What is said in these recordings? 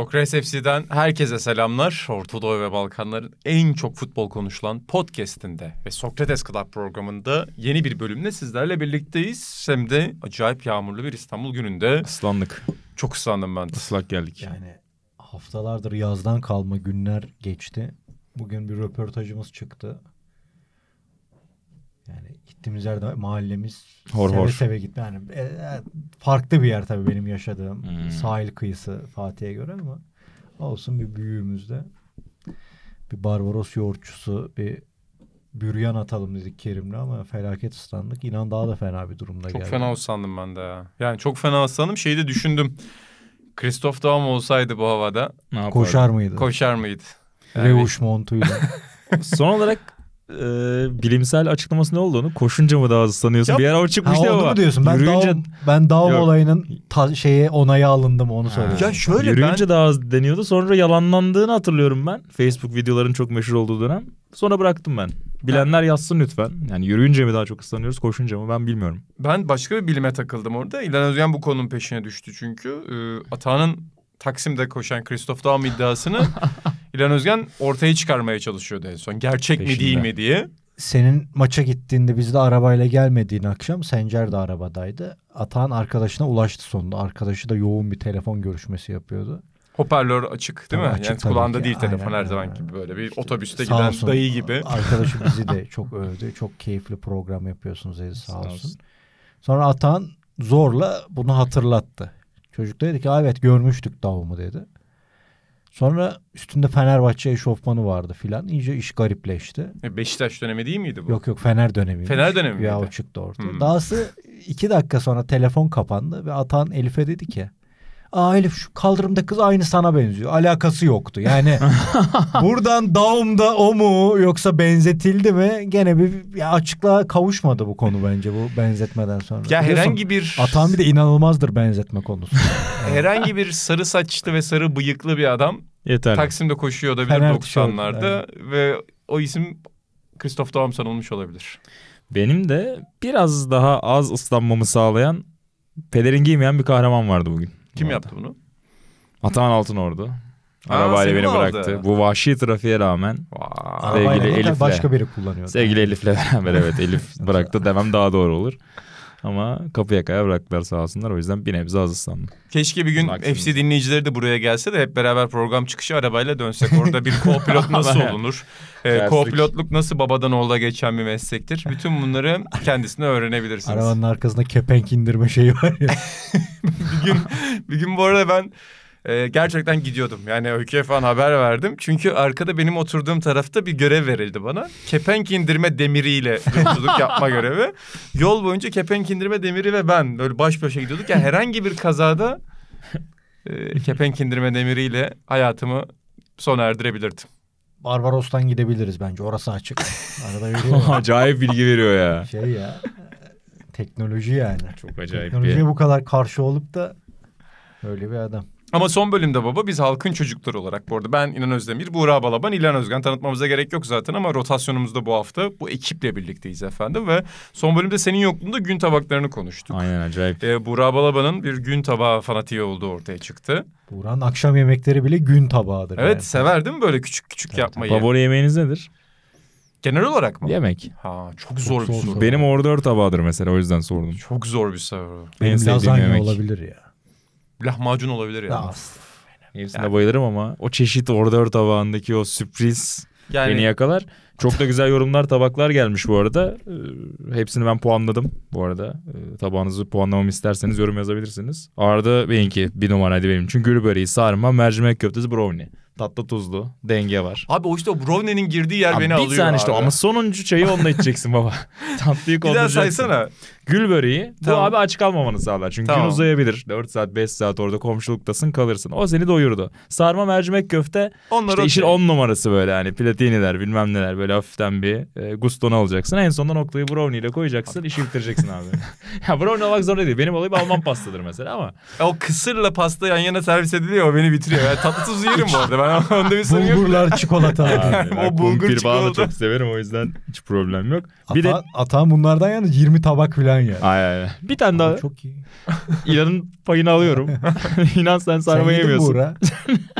Sokrates FC'den herkese selamlar. Orta Doğu ve Balkanların en çok futbol konuşulan podcast'inde ve Sokrates Club programında yeni bir bölümde sizlerle birlikteyiz. Hem de acayip yağmurlu bir İstanbul gününde. Islandık. Çok ıslandım ben. Islak geldik. Yani haftalardır yazdan kalma günler geçti. Bugün bir röportajımız çıktı. Yani gittiğimiz yerde mahallemiz hor seve hor. seve gitme. Yani, e, e, farklı bir yer tabii benim yaşadığım hmm. sahil kıyısı Fatih'e göre ama olsun bir büyüğümüzde bir Barbaros yoğurtçusu bir büryan atalım dedik Kerim'le ama felaket ıslandık. İnan daha da fena bir durumda çok geldi. Çok fena ıslandım ben de ya. Yani çok fena ıslandım. Şeyi de düşündüm. Kristof Daum olsaydı bu havada. Ne Koşar mıydı? Koşar mıydı? Yani... Revuş montuyla. Son olarak e, bilimsel açıklaması ne olduğunu koşunca mı daha hızlı sanıyorsun? Yap. Bir ara o çıkmış ha, ama. diyorsun. Ben yürüyünce... Dav, ben Dav olayının ta, şeye onayı alındım onu söylüyorum. Ya şöyle yürüyünce ben... daha az deniyordu. Sonra yalanlandığını hatırlıyorum ben. Facebook videoların çok meşhur olduğu dönem. Sonra bıraktım ben. Bilenler yazsın lütfen. Yani yürüyünce mi daha çok ıslanıyoruz, koşunca mı ben bilmiyorum. Ben başka bir bilime takıldım orada. İlhan Özgen bu konunun peşine düştü çünkü. Ee, Atağan'ın Taksim'de koşan Christoph Daum iddiasını İlhan Özgen ortaya çıkarmaya çalışıyordu en son. Gerçek Peşinde. mi değil mi diye. Senin maça gittiğinde biz de arabayla gelmediğin akşam Sencer de arabadaydı. Atağın arkadaşına ulaştı sonunda. Arkadaşı da yoğun bir telefon görüşmesi yapıyordu. Hoparlör açık değil tabii mi? Açık, yani kulağında ki. değil telefon aynen, her zaman gibi böyle bir işte, otobüste giden olsun, dayı gibi. Arkadaşı bizi de çok övdü. Çok keyifli program yapıyorsunuz dedi sağ, sağ olsun. olsun. Sonra Atan zorla bunu hatırlattı. Çocuk dedi ki evet görmüştük davumu dedi. Sonra üstünde Fenerbahçe eşofmanı vardı filan. İyice iş garipleşti. E Beşiktaş dönemi değil miydi bu? Yok yok Fener dönemi. Fener dönemi Ya o çıktı ortaya. Hmm. Dahası iki dakika sonra telefon kapandı ve Atan Elif'e dedi ki Aa Elif şu kaldırımda kız aynı sana benziyor. Alakası yoktu. Yani buradan Daum'da o mu yoksa benzetildi mi? Gene bir ya açıklığa kavuşmadı bu konu bence bu benzetmeden sonra. Ya herhangi bir... Atan bir de inanılmazdır benzetme konusu. herhangi bir sarı saçlı ve sarı bıyıklı bir adam Yeterli. Taksim'de koşuyor olabilir Fener 90'larda ve o isim Christoph Daumson olmuş olabilir. Benim de biraz daha az ıslanmamı sağlayan pelerin giymeyen bir kahraman vardı bugün. Kim bu yaptı bunu? Ataman Altın Aa, Arabayla beni bıraktı. Aldı. Bu vahşi trafiğe rağmen Vay. sevgili Arabayla Elif'le. Başka biri kullanıyor. Sevgili Elif'le beraber evet Elif bıraktı demem daha doğru olur. Ama kapıya kaya bıraktılar sağ olsunlar. O yüzden bir nebze az ıslandım. Keşke bir gün Maksimum. FC dinleyicileri de buraya gelse de hep beraber program çıkışı arabayla dönsek. Orada bir co-pilot nasıl olunur? e, co-pilotluk nasıl babadan oğula geçen bir meslektir? Bütün bunları kendisine öğrenebilirsiniz. Arabanın arkasında kepenk indirme şeyi var ya. bir gün bir gün bu arada ben e, gerçekten gidiyordum. Yani öyküye falan haber verdim. Çünkü arkada benim oturduğum tarafta bir görev verildi bana. Kepenk indirme demiriyle yolculuk yapma görevi. Yol boyunca kepenk indirme demiri ve ben böyle baş başa gidiyorduk. Yani herhangi bir kazada e, kepenk indirme demiriyle hayatımı sona erdirebilirdim. Barbaros'tan gidebiliriz bence. Orası açık. Arada yürüyor. acayip bilgi veriyor ya. Şey ya. E, teknoloji yani. Çok acayip Teknolojiye bir... bu kadar karşı olup da öyle bir adam. Ama son bölümde baba biz halkın çocukları olarak bu arada ben İnan Özdemir, Buğra Balaban, İlhan Özgen tanıtmamıza gerek yok zaten ama rotasyonumuzda bu hafta bu ekiple birlikteyiz efendim ve son bölümde senin yokluğunda gün tabaklarını konuştuk. Aynen acayip. Ee, Buğra Balaban'ın bir gün tabağı fanatiği olduğu ortaya çıktı. Buğra'nın akşam yemekleri bile gün tabağıdır. Evet yani. sever değil mi böyle küçük küçük evet, yapmayı? Favori yemeğiniz nedir? Genel olarak mı? Yemek. Ha çok, çok zor, zor bir soru. Benim ordör tabağıdır mesela o yüzden sordum. Çok zor bir soru. Benim en lazanya yemek. olabilir ya lahmacun olabilir yani. Nas. Hepsine yani. bayılırım ama o çeşit ordör tabağındaki o sürpriz yani... beni yakalar. Çok da güzel yorumlar tabaklar gelmiş bu arada. Ee, hepsini ben puanladım bu arada. Ee, tabağınızı puanlamamı isterseniz yorum yazabilirsiniz. Arda benimki bir numaraydı benim için. Gül böreği, sarma, mercimek köftesi, brownie. Tatlı tuzlu denge var. Abi o işte o brownie'nin girdiği yer abi beni bir alıyor. Bir tane abi. ama sonuncu çayı onunla içeceksin baba. Tatlıyı Bir daha saysana. Gül böreği tamam. bu abi aç kalmamanı sağlar. Çünkü tamam. gün uzayabilir. 4 saat 5 saat orada komşuluktasın kalırsın. O seni doyurdu. Sarma mercimek köfte Onlar işte işin 10 numarası böyle hani platiniler bilmem neler böyle hafiften bir e, gustonu alacaksın. En sonunda noktayı brownie ile koyacaksın işi bitireceksin abi. ya brownie olmak zorunda değil. Benim olayım Alman pastadır mesela ama. Ya o kısırla pasta yan yana servis ediliyor o beni bitiriyor. Yani tatlı yerim bu arada. Ben onda bir sorun Bulgurlar çikolata abi. o bulgur çikolata. çok severim o yüzden hiç problem yok. Ata, bir de... Atağın bunlardan yani 20 tabak falan falan yani. Aynen aynen. Bir tane daha. Çok iyi. İnanın payını alıyorum. İnan sen sarma yemiyorsun. Sen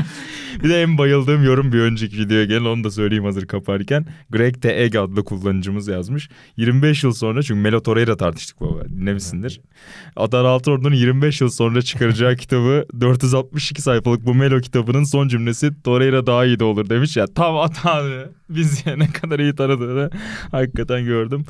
bir de en bayıldığım yorum bir önceki videoya gelin onu da söyleyeyim hazır kaparken. Greg T. Egg adlı kullanıcımız yazmış. 25 yıl sonra çünkü Melo Torreira tartıştık baba dinlemişsindir. Adar Altıordunun 25 yıl sonra çıkaracağı kitabı 462 sayfalık bu Melo kitabının son cümlesi Torreira daha iyi de olur demiş ya. Tam atanı biz ya ne kadar iyi tanıdığını hakikaten gördüm.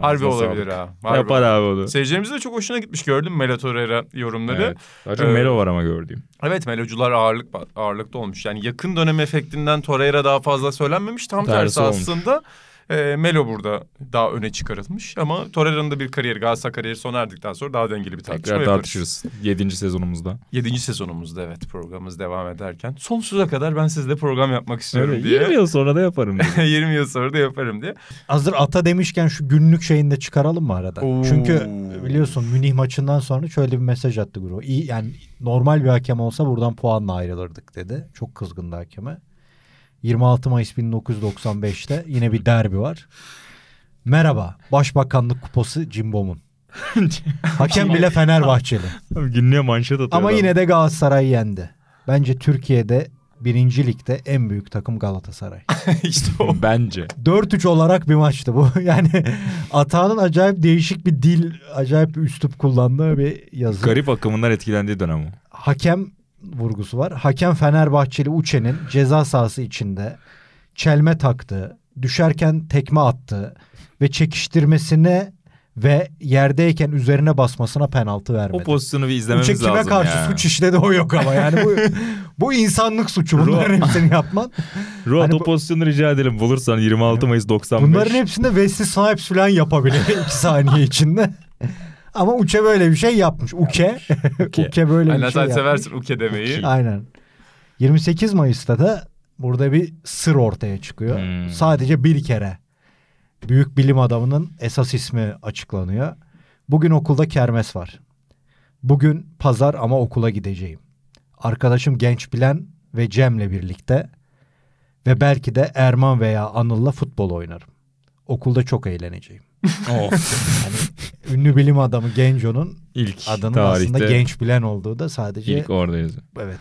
Harbi Aslında olabilir sağlık. ha. Harbi Yapar abi onu. Seyircilerimiz de çok hoşuna gitmiş gördüm Melo Torreira yorumları. Evet. ee, Melo var ama gördüğüm. Evet Melocular ağırlık ağırlıkta olmuş. Yani yakın dönem efektinden Torreira daha fazla söylenmemiş. Tam tersi, tersi aslında. Olmuş e, Melo burada daha öne çıkarılmış ama Torreira'nın da bir kariyeri Galatasaray kariyeri sona erdikten sonra daha dengeli bir tartışma Tekrar yaparız. tartışırız. Yedinci sezonumuzda. Yedinci sezonumuzda evet programımız devam ederken. Sonsuza kadar ben sizle program yapmak istiyorum Öyle, diye. 20 yıl sonra da yaparım. 20 yıl sonra da yaparım diye. Hazır ata demişken şu günlük şeyini de çıkaralım mı arada? Oo. Çünkü biliyorsun Münih maçından sonra şöyle bir mesaj attı grubu. İyi yani normal bir hakem olsa buradan puanla ayrılırdık dedi. Çok kızgındı hakeme. 26 Mayıs 1995'te yine bir derbi var. Merhaba Başbakanlık Kupası Cimbom'un. Hakem bile Fenerbahçeli. Abi günlüğe manşet atıyor. Ama adam. yine de Galatasaray yendi. Bence Türkiye'de birinci ligde en büyük takım Galatasaray. İşte o. Bence. 4-3 olarak bir maçtı bu. Yani Atağan'ın acayip değişik bir dil, acayip bir üslup kullandığı bir yazı. Garip akımından etkilendiği dönem o. Hakem vurgusu var. Hakem Fenerbahçeli Uçen'in ceza sahası içinde çelme taktı, düşerken tekme attı ve çekiştirmesine ve yerdeyken üzerine basmasına penaltı vermedi. O pozisyonu bir izlememiz Uçe kime karşı ya. suç işledi o yok ama yani bu, bu insanlık suçu bunların hepsini yapman. Ruat hani o bu, pozisyonu rica edelim bulursan 26 Mayıs 95. Bunların hepsinde Wesley Snipes falan yapabilir 2 saniye içinde. Ama Uke böyle bir şey yapmış. Uke. Uke, Uke böyle Aynen, bir şey yapmış. Aynen, seversin Uke demeyi. Uke. Aynen. 28 Mayıs'ta da burada bir sır ortaya çıkıyor. Hmm. Sadece bir kere büyük bilim adamının esas ismi açıklanıyor. Bugün okulda kermes var. Bugün pazar ama okula gideceğim. Arkadaşım Genç Bilen ve Cem'le birlikte ve belki de Erman veya Anıl'la futbol oynarım. Okulda çok eğleneceğim. Of. yani, ünlü bilim adamı Genco'nun ilk adının tarihte, aslında genç bilen olduğu da sadece ilk orada yazıyor. Evet.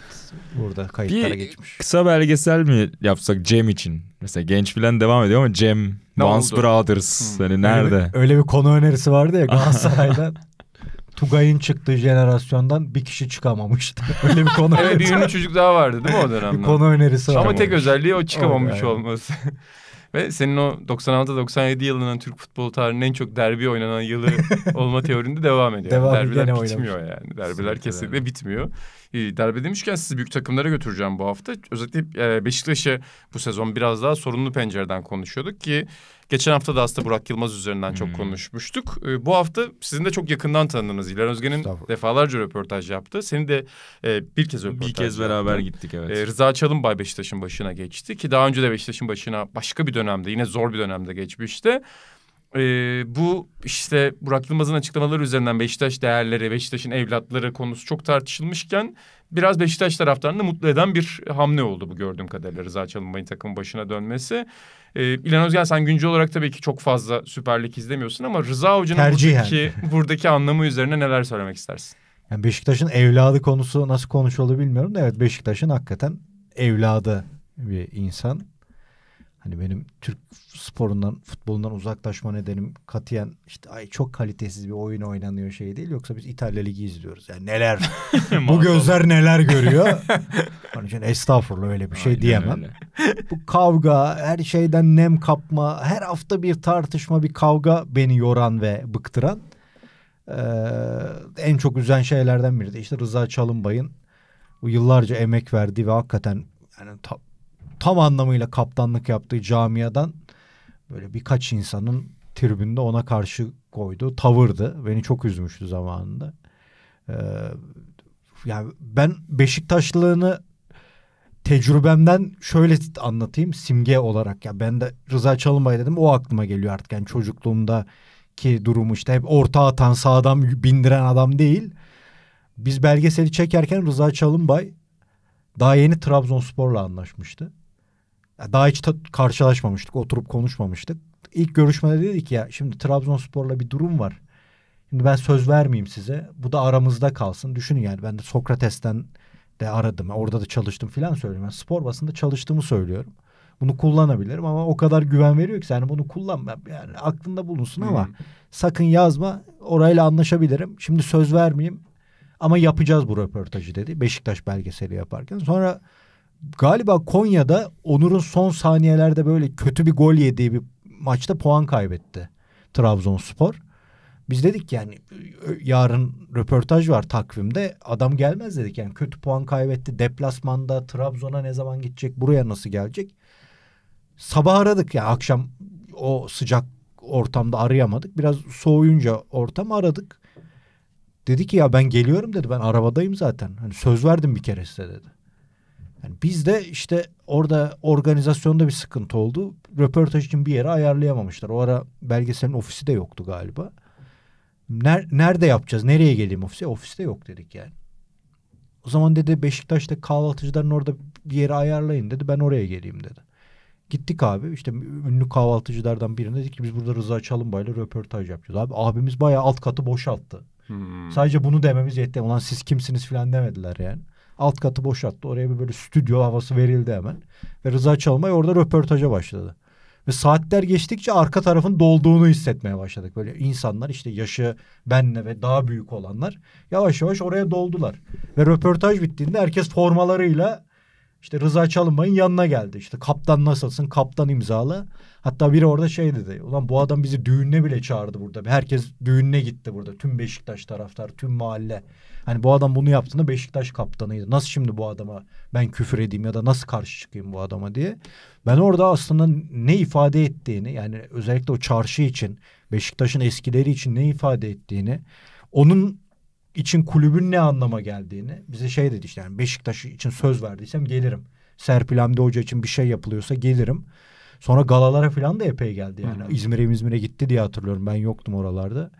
Burada kayıtlara bir geçmiş. Kısa belgesel mi yapsak Cem için? Mesela genç bilen devam ediyor ama Cem ne Once oldu? Brothers hmm. nerede? Hani öyle bir, öyle bir konu önerisi vardı ya Galatasaray'dan. Tugay'ın çıktığı jenerasyondan bir kişi çıkamamıştı. Öyle bir konu. evet bir ünlü çocuk daha vardı değil mi o dönemde? bir konu önerisi var. Ama tek özelliği o çıkamamış evet, olması. Ve senin o 96-97 yılının Türk futbol tarihinin en çok derbi oynanan yılı olma teorinde devam ediyor. Devam Derbiler bitmiyor oynamış. yani. Derbiler Sürekli kesinlikle derbi. bitmiyor. Derbi demişken sizi büyük takımlara götüreceğim bu hafta. Özellikle e, Beşiktaş'ı bu sezon biraz daha sorunlu pencereden konuşuyorduk ki Geçen hafta da aslında Burak Yılmaz üzerinden çok hmm. konuşmuştuk. E, bu hafta sizin de çok yakından tanıdığınız İlhan Özge'nin defalarca röportaj yaptı. Seni de e, bir kez röportaj Bir kez yaptı. beraber gittik evet. E, Rıza Çalınbay Beşiktaş'ın başına geçti ki daha önce de Beşiktaş'ın başına başka bir dönemde yine zor bir dönemde geçmişti. Ee, bu işte Burak Yılmaz'ın açıklamaları üzerinden Beşiktaş değerleri, Beşiktaş'ın evlatları konusu çok tartışılmışken biraz Beşiktaş taraftarını mutlu eden bir hamle oldu bu gördüğüm kadarıyla Rıza Çalınbay'ın takımın başına dönmesi. Ee, İlhan Özgel sen güncel olarak tabii ki çok fazla Süper Lig izlemiyorsun ama Rıza Hoca'nın buradaki, yani. buradaki anlamı üzerine neler söylemek istersin? Yani Beşiktaş'ın evladı konusu nasıl konuşuldu bilmiyorum da evet Beşiktaş'ın hakikaten evladı bir insan. Hani benim Türk sporundan, futbolundan uzaklaşma nedenim katiyen işte ay çok kalitesiz bir oyun oynanıyor şey değil. Yoksa biz İtalya Ligi izliyoruz. Yani neler, bu gözler neler görüyor. Onun için estağfurullah öyle bir şey Aynen diyemem. Öyle. bu kavga, her şeyden nem kapma, her hafta bir tartışma, bir kavga beni yoran ve bıktıran. Ee, en çok üzen şeylerden biri de işte Rıza Çalınbay'ın bu yıllarca emek verdiği ve hakikaten yani tam anlamıyla kaptanlık yaptığı camiadan böyle birkaç insanın tribünde ona karşı koydu tavırdı. Beni çok üzmüştü zamanında. Ee, yani ben Beşiktaşlılığını tecrübemden şöyle anlatayım simge olarak ya ben de Rıza Çalınbay dedim o aklıma geliyor artık yani çocukluğumda ki durumu işte hep orta atan sağdan bindiren adam değil. Biz belgeseli çekerken Rıza Çalınbay daha yeni Trabzonspor'la anlaşmıştı. Daha hiç karşılaşmamıştık, oturup konuşmamıştık. İlk görüşmede dedik ya şimdi Trabzonspor'la bir durum var. Şimdi ben söz vermeyeyim size. Bu da aramızda kalsın. Düşünün yani ben de Sokrates'ten de aradım. Orada da çalıştım filan söylüyorum. Yani spor basında çalıştığımı söylüyorum. Bunu kullanabilirim ama o kadar güven veriyor ki yani bunu kullanma. Yani aklında bulunsun ama hmm. sakın yazma. Orayla anlaşabilirim. Şimdi söz vermeyeyim ama yapacağız bu röportajı dedi. Beşiktaş belgeseli yaparken. Sonra galiba Konya'da Onur'un son saniyelerde böyle kötü bir gol yediği bir maçta puan kaybetti Trabzonspor. Biz dedik yani yarın röportaj var takvimde adam gelmez dedik yani kötü puan kaybetti deplasmanda Trabzon'a ne zaman gidecek buraya nasıl gelecek sabah aradık ya yani akşam o sıcak ortamda arayamadık biraz soğuyunca ortam aradık dedi ki ya ben geliyorum dedi ben arabadayım zaten hani söz verdim bir kere size dedi yani bizde işte orada organizasyonda bir sıkıntı oldu. Röportaj için bir yere ayarlayamamışlar. O ara belgeselin ofisi de yoktu galiba. Ner nerede yapacağız? Nereye geleyim ofise? Ofiste yok dedik yani. O zaman dedi Beşiktaş'ta kahvaltıcıların orada bir yere ayarlayın dedi. Ben oraya geleyim dedi. Gittik abi işte ünlü kahvaltıcılardan birine dedik ki biz burada Rıza Çalınbay'la röportaj yapacağız. Abi abimiz bayağı alt katı boşalttı. Hmm. Sadece bunu dememiz yetti. Ulan siz kimsiniz filan demediler yani. Alt katı boşalttı. Oraya bir böyle stüdyo havası verildi hemen. Ve Rıza Çalmay orada röportaja başladı. Ve saatler geçtikçe arka tarafın dolduğunu hissetmeye başladık. Böyle insanlar işte yaşı benle ve daha büyük olanlar yavaş yavaş oraya doldular. Ve röportaj bittiğinde herkes formalarıyla işte Rıza Çalınbay'ın yanına geldi. İşte kaptan nasılsın? Kaptan imzalı. Hatta biri orada şey dedi. Ulan bu adam bizi düğününe bile çağırdı burada. Herkes düğününe gitti burada. Tüm Beşiktaş taraftar, tüm mahalle. Hani bu adam bunu yaptığında Beşiktaş kaptanıydı. Nasıl şimdi bu adama ben küfür edeyim ya da nasıl karşı çıkayım bu adama diye. Ben orada aslında ne ifade ettiğini yani özellikle o çarşı için Beşiktaş'ın eskileri için ne ifade ettiğini onun için kulübün ne anlama geldiğini bize şey dedi işte yani Beşiktaş için söz verdiysem gelirim. Serpil Hamdi Hoca için bir şey yapılıyorsa gelirim. Sonra galalara falan da epey geldi yani. İzmir'e İzmir'e gitti diye hatırlıyorum. Ben yoktum oralarda.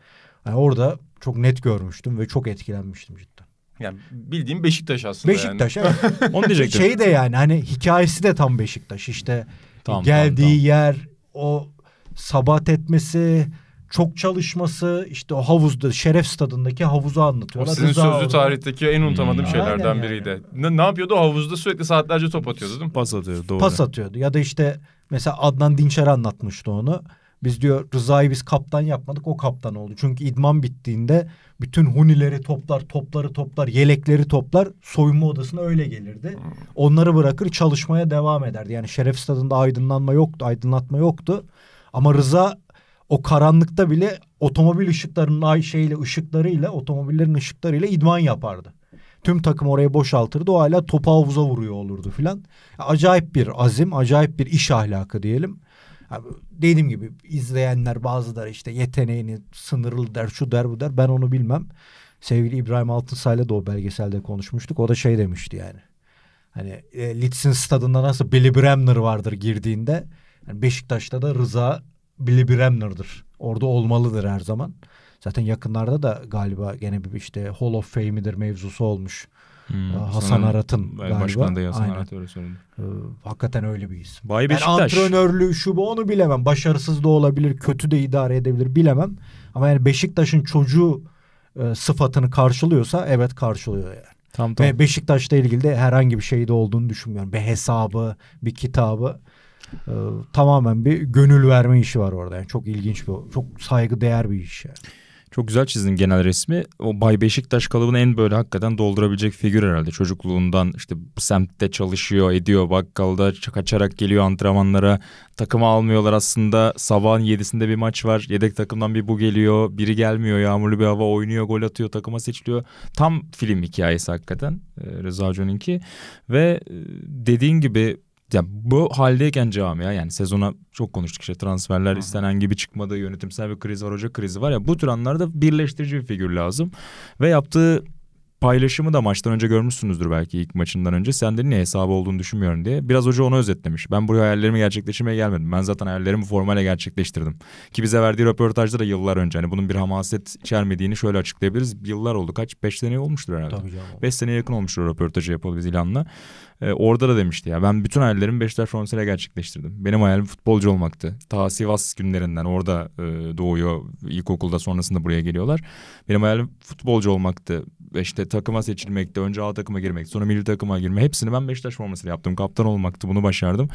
Yani orada çok net görmüştüm ve çok etkilenmiştim cidden. Yani bildiğim Beşiktaş aslında Beşiktaş yani. evet. Onu diyecektim. Şey de yani hani hikayesi de tam Beşiktaş işte. Tam, geldiği tam, tam. yer o sabat etmesi çok çalışması işte o havuzda şeref stadındaki havuzu anlatıyorlar. O sizin Rıza sözlü tarihteki en unutamadığım hmm. şeylerden Aynen biriydi. Yani. Ne, ne yapıyordu? Havuzda sürekli saatlerce top atıyordu değil mi? Pas atıyordu doğru. Pas atıyordu ya da işte mesela Adnan Dinçer anlatmıştı onu. Biz diyor Rıza'yı biz kaptan yapmadık o kaptan oldu. Çünkü idman bittiğinde bütün Hunileri toplar, topları toplar, yelekleri toplar. Soyunma odasına öyle gelirdi. Hmm. Onları bırakır çalışmaya devam ederdi. Yani Şeref Stadı'nda aydınlanma yoktu, aydınlatma yoktu. Ama Rıza o karanlıkta bile otomobil ışıklarının ay şeyle ışıklarıyla otomobillerin ışıklarıyla idman yapardı. Tüm takım oraya boşaltırdı. O hala topa havuza vuruyor olurdu filan. Acayip bir azim, acayip bir iş ahlakı diyelim dediğim gibi izleyenler bazıları işte yeteneğini sınırlı der şu der bu der ben onu bilmem. Sevgili İbrahim Altınsay'la da o belgeselde konuşmuştuk. O da şey demişti yani. Hani e, Litz'in stadında nasıl Billy Bremner vardır girdiğinde yani Beşiktaş'ta da Rıza Billy Bremner'dır. Orada olmalıdır her zaman. Zaten yakınlarda da galiba gene bir işte Hall of Fame'idir mevzusu olmuş. Hmm, Hasan Arat'ın galiba. Başkanı Hasan Arat öyle söyledi. Ee, hakikaten öyle bir isim. Bay Beşiktaş. Ben antrenörlüğü şu bu onu bilemem. Başarısız da olabilir, kötü de idare edebilir bilemem. Ama yani Beşiktaş'ın çocuğu e, sıfatını karşılıyorsa evet karşılıyor yani. Tam, tam. Ve Beşiktaş'la ilgili de herhangi bir şeyde olduğunu düşünmüyorum. Bir hesabı, bir kitabı. Ee, tamamen bir gönül verme işi var orada. Yani çok ilginç bir, çok saygı değer bir iş yani. Çok güzel çizdin genel resmi. O Bay Beşiktaş kalıbını en böyle hakikaten doldurabilecek figür herhalde. Çocukluğundan işte semtte çalışıyor, ediyor, bakkalda kaçarak geliyor antrenmanlara. Takımı almıyorlar aslında. Sabahın yedisinde bir maç var. Yedek takımdan bir bu geliyor. Biri gelmiyor. Yağmurlu bir hava oynuyor, gol atıyor, takıma seçiliyor. Tam film hikayesi hakikaten e, Reza Hoca'nınki. Ve e, dediğin gibi yani bu haldeyken camia yani sezona çok konuştuk işte transferler Hı. istenen gibi çıkmadı yönetimsel bir kriz var hoca krizi var ya bu tür anlarda birleştirici bir figür lazım ve yaptığı paylaşımı da maçtan önce görmüşsünüzdür belki ilk maçından önce. Sende ne hesabı olduğunu düşünmüyorum diye. Biraz hoca onu özetlemiş. Ben buraya hayallerimi gerçekleştirmeye gelmedim. Ben zaten hayallerimi formayla gerçekleştirdim. Ki bize verdiği röportajda da yıllar önce. Hani bunun bir hamaset içermediğini şöyle açıklayabiliriz. Yıllar oldu. Kaç? Beş sene olmuştur herhalde. Tabii canım. Beş seneye yakın olmuştur röportajı yapalı biz ilanla. Ee, orada da demişti ya. Ben bütün hayallerimi Beşiktaş Frontier'e gerçekleştirdim. Benim hayalim futbolcu olmaktı. Ta Sivas günlerinden orada e, doğuyor. ilkokulda sonrasında buraya geliyorlar. Benim hayalim futbolcu olmaktı işte takıma seçilmekti, önce A takıma girmek, sonra milli takıma girme hepsini ben Beşiktaş formasıyla yaptım. Kaptan olmaktı, bunu başardım.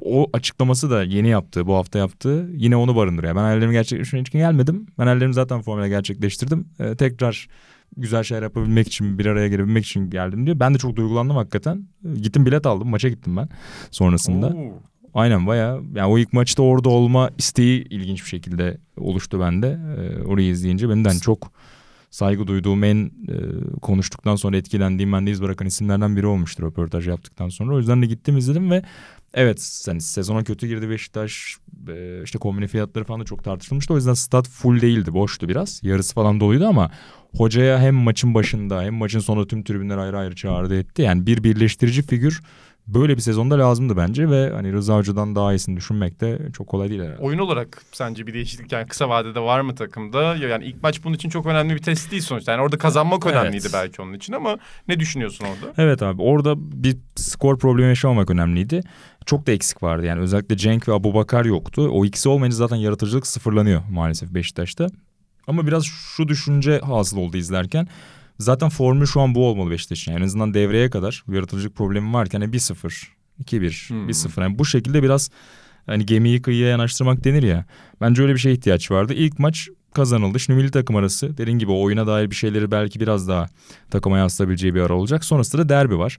O açıklaması da yeni yaptı, bu hafta yaptı. Yine onu barındırıyor. Ben hayallerimi gerçekleştirmek için gelmedim. Ben hayallerimi zaten formayla gerçekleştirdim. Ee, tekrar güzel şeyler yapabilmek için, bir araya gelebilmek için geldim diyor. Ben de çok duygulandım hakikaten. Ee, gittim bilet aldım, maça gittim ben sonrasında. Oo. Aynen baya yani o ilk maçta orada olma isteği ilginç bir şekilde oluştu bende. Ee, orayı izleyince benden hani çok saygı duyduğum en e, konuştuktan sonra etkilendiğim bende iz bırakan isimlerden biri olmuştur röportaj yaptıktan sonra. O yüzden de gittim izledim ve evet hani sezona kötü girdi Beşiktaş e, işte kombine fiyatları falan da çok tartışılmıştı. O yüzden stat full değildi boştu biraz yarısı falan doluydu ama hocaya hem maçın başında hem maçın sonunda tüm tribünler ayrı ayrı çağırdı etti. Yani bir birleştirici figür böyle bir sezonda lazımdı bence ve hani Rıza Hoca'dan daha iyisini düşünmek de çok kolay değil herhalde. Oyun olarak sence bir değişiklik yani kısa vadede var mı takımda? Yani ilk maç bunun için çok önemli bir test değil sonuçta. Yani orada kazanmak evet. önemliydi belki onun için ama ne düşünüyorsun orada? Evet abi orada bir skor problemi yaşamamak önemliydi. Çok da eksik vardı yani özellikle Cenk ve Abubakar yoktu. O ikisi olmayınca zaten yaratıcılık sıfırlanıyor maalesef Beşiktaş'ta. Ama biraz şu düşünce hasıl oldu izlerken. Zaten formül şu an bu olmalı Beşiktaş'ın. Yani en azından devreye kadar yaratıcılık problemi varken hani 1-0, 2-1, hmm. 1-0. Yani bu şekilde biraz hani gemiyi kıyıya yanaştırmak denir ya. Bence öyle bir şeye ihtiyaç vardı. İlk maç kazanıldı. Şimdi milli takım arası dediğin gibi oyuna dair bir şeyleri belki biraz daha takıma yansıtabileceği bir ara olacak. Sonrasında da derbi var.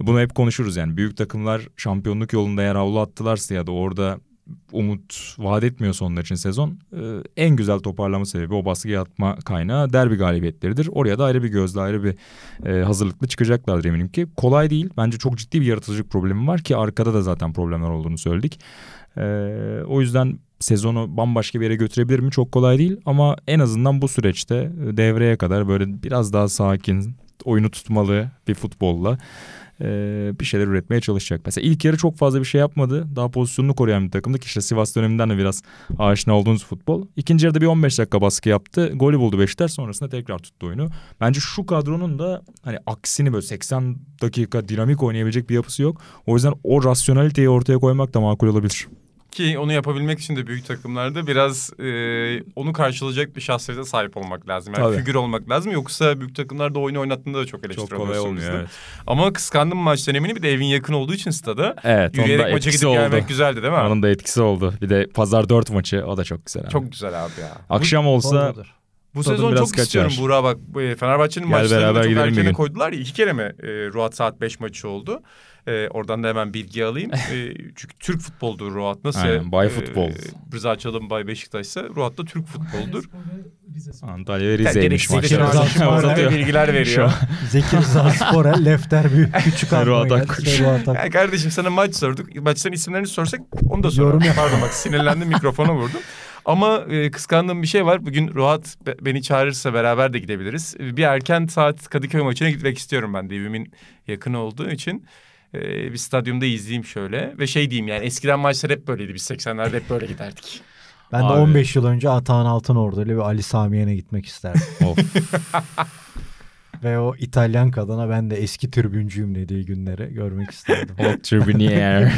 Bunu hep konuşuruz yani. Büyük takımlar şampiyonluk yolunda eğer havlu attılarsa ya da orada umut vaat etmiyor onlar için sezon e, en güzel toparlama sebebi o baskıyı yatma kaynağı derbi galibiyetleridir. Oraya da ayrı bir gözle ayrı bir e, hazırlıklı çıkacaklardır eminim ki. Kolay değil. Bence çok ciddi bir yaratıcılık problemi var ki arkada da zaten problemler olduğunu söyledik. E, o yüzden sezonu bambaşka bir yere götürebilir mi çok kolay değil ama en azından bu süreçte e, devreye kadar böyle biraz daha sakin oyunu tutmalı bir futbolla e, bir şeyler üretmeye çalışacak. Mesela ilk yarı çok fazla bir şey yapmadı. Daha pozisyonunu koruyan bir takımdı ki işte Sivas döneminden de biraz aşina olduğunuz futbol. İkinci yarıda bir 15 dakika baskı yaptı. Golü buldu Beşiktaş sonrasında tekrar tuttu oyunu. Bence şu kadronun da hani aksini böyle 80 dakika dinamik oynayabilecek bir yapısı yok. O yüzden o rasyonaliteyi ortaya koymak da makul olabilir. Ki onu yapabilmek için de büyük takımlarda biraz e, onu karşılayacak bir şahsiyete sahip olmak lazım. Yani Tabii. figür olmak lazım. Yoksa büyük takımlarda oyunu oynattığında da çok eleştiri Çok kolay olmuyor evet. Ama kıskandım maç dönemini bir de evin yakın olduğu için stada. Evet. Yürüyerek maça gidip oldu. gelmek güzeldi değil mi? Onun da etkisi oldu. Bir de pazar 4 maçı o da çok güzel abi. Çok güzel abi ya. Akşam Bu, olsa... Bu Tadın sezon çok kaçar. istiyorum Buğra bak e, Fenerbahçe'nin maçlarını çok erkene koydular ya iki kere mi e, Ruat saat 5 maçı oldu. E, oradan da hemen bilgi alayım. e, çünkü Türk futboldur Ruat. Nasıl? Aynen, bay e, futbol. E, Rıza Çalın bay ise Ruat da Türk futboldur. Antalya ve Rize'ymiş maçlar. Orada bilgiler veriyor. Zeki Rıza Spor'a lefter büyük küçük Ruat Akkuş. Ya kardeşim sana maç sorduk. Maçların isimlerini sorsak onu da sorarım. Pardon bak sinirlendim mikrofona vurdum. Ama e, kıskandığım bir şey var. Bugün Ruhat be, beni çağırırsa beraber de gidebiliriz. Bir erken saat Kadıköy maçına gitmek istiyorum ben de evimin yakın olduğu için. Ee, bir stadyumda izleyeyim şöyle. Ve şey diyeyim yani eskiden maçlar hep böyleydi. Biz 80'lerde hep böyle giderdik. Ben Abi. de 15 yıl önce Atahan Altınordu'yla ve Ali Samiyen'e gitmek isterdim. Of. Ve o İtalyan kadına ben de eski tribüncüyüm dediği günleri görmek isterdim. Old tribünier.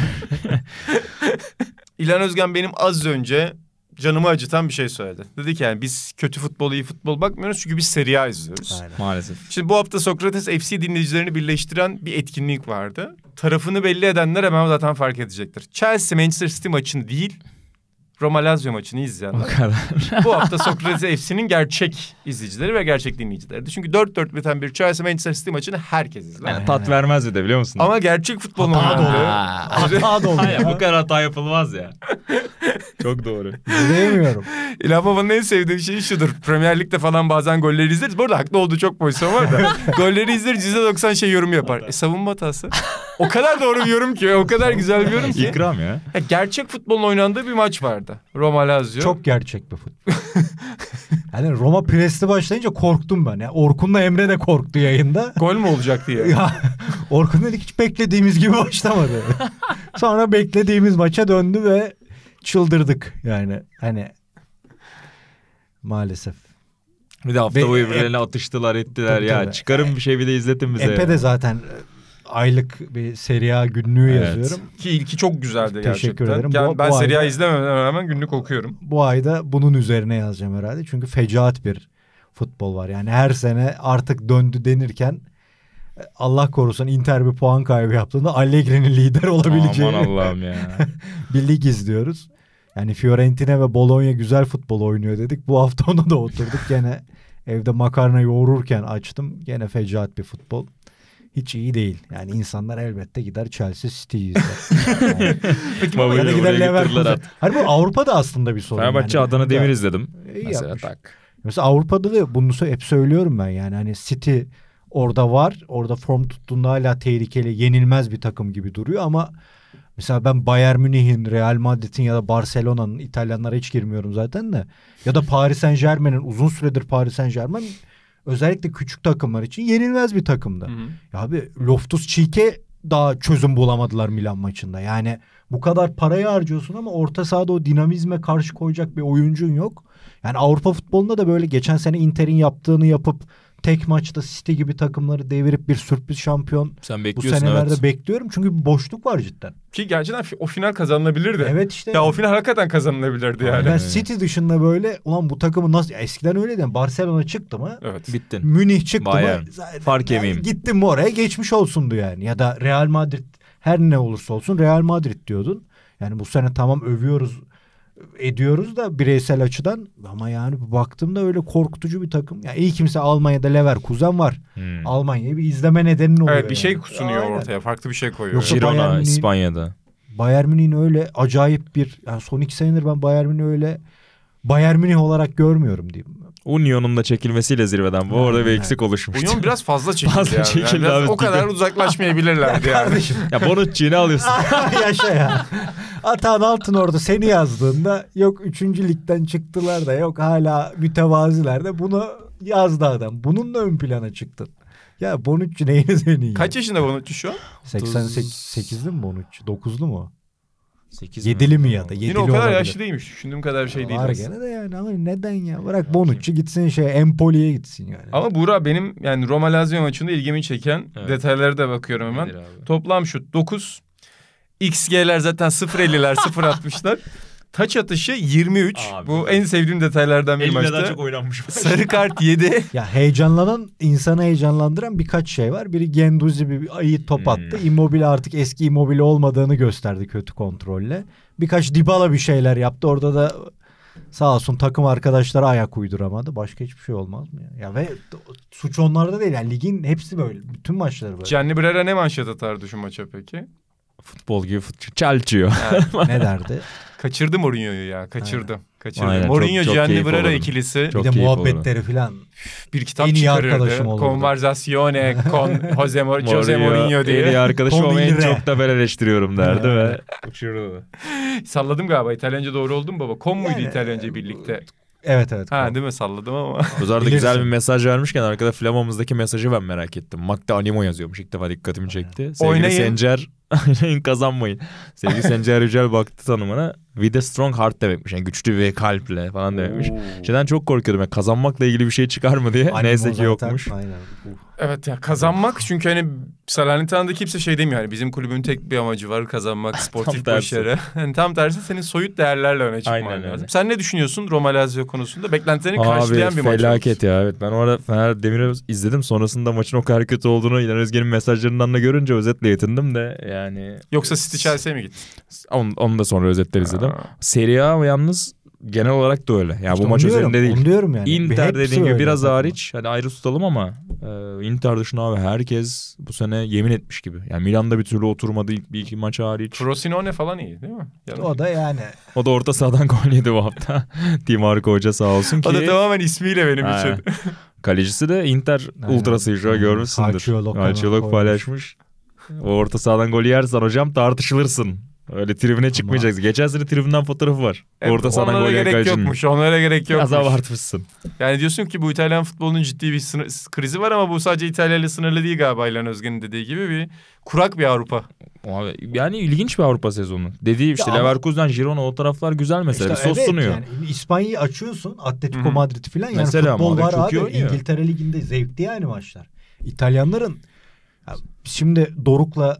İlhan Özgen benim az önce canımı acıtan bir şey söyledi. Dedi ki yani biz kötü futbol, iyi futbol bakmıyoruz çünkü biz Serie A izliyoruz. Aynen. Maalesef. Şimdi bu hafta Sokrates FC dinleyicilerini birleştiren bir etkinlik vardı. Tarafını belli edenler hemen zaten fark edecektir. Chelsea Manchester City maçını değil Roma Lazio maçını izleyenler. O kadar. bu hafta Sokrates FC'nin gerçek izleyicileri ve gerçek dinleyicileri. Çünkü 4-4 biten bir Chelsea Manchester City maçını herkes izler. Yani tat vermezdi de biliyor musun? Ama gerçek futbol hata dolu. Hata dolu. Hayır, bu kadar hata yapılmaz ya. Çok doğru. İzleyemiyorum. İlhan Baba'nın en sevdiği şey şudur. Premier Lig'de falan bazen golleri izleriz. Bu arada haklı olduğu çok pozisyon var da. golleri izleriz %90 şey yorum yapar. E, savunma hatası. o kadar doğru bir yorum ki. O kadar güzel bir yorum ki. İkram ya. ya gerçek futbolun oynandığı bir maç vardı arada. Roma Lazio. Çok gerçek bir futbol. yani Roma Presli başlayınca korktum ben. Yani Orkun'la Emre de korktu yayında. Gol mü olacak diye. ya, Orkun dedik hiç beklediğimiz gibi başlamadı. Sonra beklediğimiz maça döndü ve çıldırdık yani. Hani maalesef. Bir de hafta boyu e, birbirlerine atıştılar ettiler ya. Tabii. Çıkarın bir şey bir de izletin bize. Epe ya. de zaten aylık bir seriya günlüğü evet. yazıyorum. Ki ilki çok güzeldi Teşekkür gerçekten. Teşekkür ederim. bu, ben bu Serie A rağmen günlük okuyorum. Bu ayda bunun üzerine yazacağım herhalde. Çünkü fecaat bir futbol var. Yani her sene artık döndü denirken e, Allah korusun Inter bir puan kaybı yaptığında Allegri'nin lider olabileceği. Aman Allah'ım ya. bir lig izliyoruz. Yani Fiorentina ve Bologna güzel futbol oynuyor dedik. Bu hafta ona da oturduk. Gene evde makarna yoğururken açtım. Gene fecaat bir futbol hiç iyi değil. Yani insanlar elbette gider Chelsea City'yi izler. yani. Peki Mabel gider Leverkusen. Hayır hani bu Avrupa'da aslında bir sorun. Fenerbahçe yani. Adana Demir izledim. İyi e, mesela yapmış. tak. Mesela Avrupa'da da bunu hep söylüyorum ben yani hani City orada var. Orada form tuttuğunda hala tehlikeli, yenilmez bir takım gibi duruyor ama mesela ben Bayern Münih'in, Real Madrid'in ya da Barcelona'nın İtalyanlara hiç girmiyorum zaten de ya da Paris Saint-Germain'in uzun süredir Paris Saint-Germain özellikle küçük takımlar için yenilmez bir takımdı. Hı hı. Ya abi Loftus Cheek'e daha çözüm bulamadılar Milan maçında. Yani bu kadar parayı harcıyorsun ama orta sahada o dinamizme karşı koyacak bir oyuncun yok. Yani Avrupa futbolunda da böyle geçen sene Inter'in yaptığını yapıp tek maçta City gibi takımları devirip bir sürpriz şampiyon Sen bekliyorsun, bu senelerde evet. bekliyorum. Çünkü bir boşluk var cidden. Ki gerçekten o final kazanılabilirdi. Evet işte. Ya o final hakikaten kazanılabilirdi yani. Ben City dışında böyle ulan bu takımı nasıl eskiden öyleydi. Barcelona çıktı mı? Evet. Bittin. Münih çıktı Bayern. mı? Zaten Fark yani yemeyeyim. Gittin mi oraya geçmiş olsundu yani. Ya da Real Madrid her ne olursa olsun Real Madrid diyordun. Yani bu sene tamam övüyoruz ediyoruz da bireysel açıdan ama yani baktığımda öyle korkutucu bir takım. Ya yani iyi kimse Almanya'da Leverkusen var. Hmm. Almanya'yı bir izleme nedeni oluyor. Evet bir şey yani. sunuyor Aynen. ortaya. Farklı bir şey koyuyor. Girona İspanya'da. Bayern Münih'in öyle acayip bir yani son iki senedir ben Bayern Münih'i öyle Bayern Münih olarak görmüyorum diyeyim. Union'un da çekilmesiyle zirveden. Bu hmm. arada bir eksik oluşmuş. Union biraz fazla çekildi fazla yani. Çekildi yani abi. O kadar uzaklaşmayabilirlerdi ya yani. Ya Bonucci'yi ne alıyorsun? Yaşa ya. Atan Altınordu seni yazdığında yok üçüncü ligden çıktılar da yok hala mütevaziler de bunu yazdı adam. Bununla ön plana çıktın. Ya Bonucci neyine senin ya? Kaç yaşında Bonucci şu an? 88'li mi Bonucci? 9'lu mu? 8 Yedili mi ya da? Yedili Yine o kadar olabilir. yaşlı değilmiş. Düşündüğüm kadar şey ya değil. Var gene de yani ama neden ya? Bırak Bonucci gitsin şey Empoli'ye gitsin yani. Ama Buğra benim yani Roma Lazio maçında ilgimi çeken evet. detaylara da bakıyorum hemen. Toplam şut 9. XG'ler zaten 0.50'ler 0.60'lar. Taç atışı 23. Abi. Bu en sevdiğim detaylardan bir maçtı. daha çok oynanmış. Sarı kart 7. ya heyecanlanan, insanı heyecanlandıran birkaç şey var. Biri Genduzi bir iyi top hmm. attı. Hmm. Immobile artık eski Immobile olmadığını gösterdi kötü kontrolle. Birkaç Dybala bir şeyler yaptı. Orada da sağ olsun takım arkadaşları ayak uyduramadı. Başka hiçbir şey olmaz mı ya? ya ve suç onlarda değil. Yani ligin hepsi böyle. Bütün maçları böyle. Gianni Brera ne manşet atardı şu maça peki? Futbol gibi futbol. çalçıyor. Yani, ne derdi? Kaçırdım Mourinho'yu ya. kaçırdım. Aynen. Kaçırdı. Aynen, Mourinho çok, Gianni Brera ikilisi. Çok bir de muhabbetleri falan. Bir kitap en iyi çıkarırdı. Konversasyone con Jose, Mor Jose Mourinho diye. En iyi arkadaşım ama en çok da ben eleştiriyorum derdi ve uçurdu. Salladım galiba. İtalyanca doğru oldum baba? Kon muydu İtalyanca e, birlikte? Evet evet. Ha değil mi salladım ama. Özellikle güzel bir mesaj vermişken arkada Flamamızdaki mesajı ben merak ettim. Magda Animo yazıyormuş ilk defa dikkatimi çekti. Sevgili Oynayın. Sencer Ayrılın kazanmayın. Sevgili Sencer Yücel baktı tanımına. With a strong heart demekmiş. Yani güçlü bir kalple falan demekmiş. Şeyden çok korkuyordum. Yani kazanmakla ilgili bir şey çıkar mı diye. Aynen, Neyse ki yokmuş. Aynen. Evet ya kazanmak çünkü hani Salernitano'da kimse şey demiyor. Yani bizim kulübün tek bir amacı var kazanmak sportif başarı. yani tam tersi senin soyut değerlerle öne çıkman Aynen lazım. Öyle. Sen ne düşünüyorsun Roma Lazio konusunda? Beklentilerini Abi, karşılayan bir maç felaket ya. Evet ben orada Fener Demir'e izledim. Sonrasında maçın o kadar kötü olduğunu İlhan Özge'nin mesajlarından da görünce özetle yetindim de. Yani yani. Yoksa e, City Chelsea'ye mi gitti? Onu, onu da sonra özetleriz dedim. Serie A yalnız genel olarak da öyle. Yani işte bu maç diyorum, üzerinde değil. diyorum yani. Inter dediğim gibi biraz zaten. hariç hani ayrı tutalım ama e, Inter dışında abi herkes bu sene yemin etmiş gibi. Yani Milan'da bir türlü oturmadı ilk bir iki maç hariç. Frosinone falan iyi değil mi? Yanlış. O da yani. O da orta sahadan gol yedi bu hafta. Di Marco Hoca sağ olsun ki. O da tamamen ismiyle benim için. Kalecisi de Inter Aynen. ultrasıydı görmüşsündür. Kalçiyolog paylaşmış orta sahadan gol yersen hocam tartışılırsın. Öyle tribüne çıkmayacaksın. Geçen sene tribünden fotoğrafı var. Evet, Orta sahadan gol gerek kalecinin. yokmuş. Onlara gerek yokmuş. Biraz abartmışsın. Yani diyorsun ki bu İtalyan futbolunun ciddi bir sınır, krizi var ama bu sadece İtalya ile sınırlı değil galiba İlhan Özgen'in dediği gibi bir kurak bir Avrupa. Abi, yani ilginç bir Avrupa sezonu. Dediği işte ya Leverkusen, Girona o taraflar güzel mesela. İşte bir sos evet, sunuyor. Yani İspanya'yı açıyorsun Atletico Hı-hı. Madrid falan. Yani mesela futbol var abi. İngiltere Ligi'nde zevkli yani maçlar. İtalyanların şimdi Doruk'la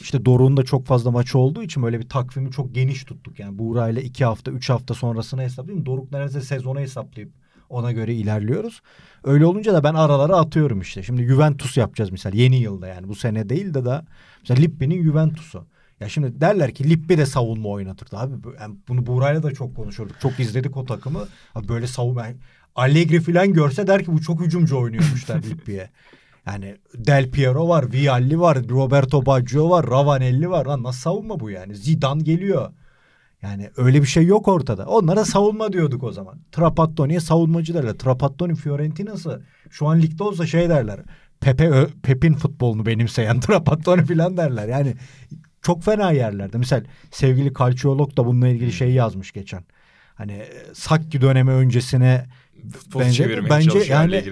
işte Doruk'un da çok fazla maçı olduğu için böyle bir takvimi çok geniş tuttuk. Yani Buğra'yla iki hafta, üç hafta sonrasına hesaplayayım. Doruk neredeyse sezonu hesaplayıp ona göre ilerliyoruz. Öyle olunca da ben aralara atıyorum işte. Şimdi Juventus yapacağız mesela yeni yılda yani bu sene değil de da Mesela Lippi'nin Juventus'u. Ya şimdi derler ki Lippi de savunma oynatırdı abi. Yani bunu Buğra'yla da çok konuşuyorduk. Çok izledik o takımı. Abi böyle savunma... Allegri falan görse der ki bu çok hücumcu oynuyormuşlar Lippi'ye. Yani Del Piero var, Vialli var, Roberto Baggio var, Ravanelli var. Lan nasıl savunma bu yani? Zidane geliyor. Yani öyle bir şey yok ortada. Onlara savunma diyorduk o zaman. Trapattoni'ye savunmacı derler. Trapattoni Fiorentina'sı şu an ligde olsa şey derler. Pepe Pep'in futbolunu benimseyen Trapattoni falan derler. Yani çok fena yerlerde. Mesela sevgili kalçiyolog da bununla ilgili şey yazmış geçen. Hani e, Sakki dönemi öncesine bence, bence yani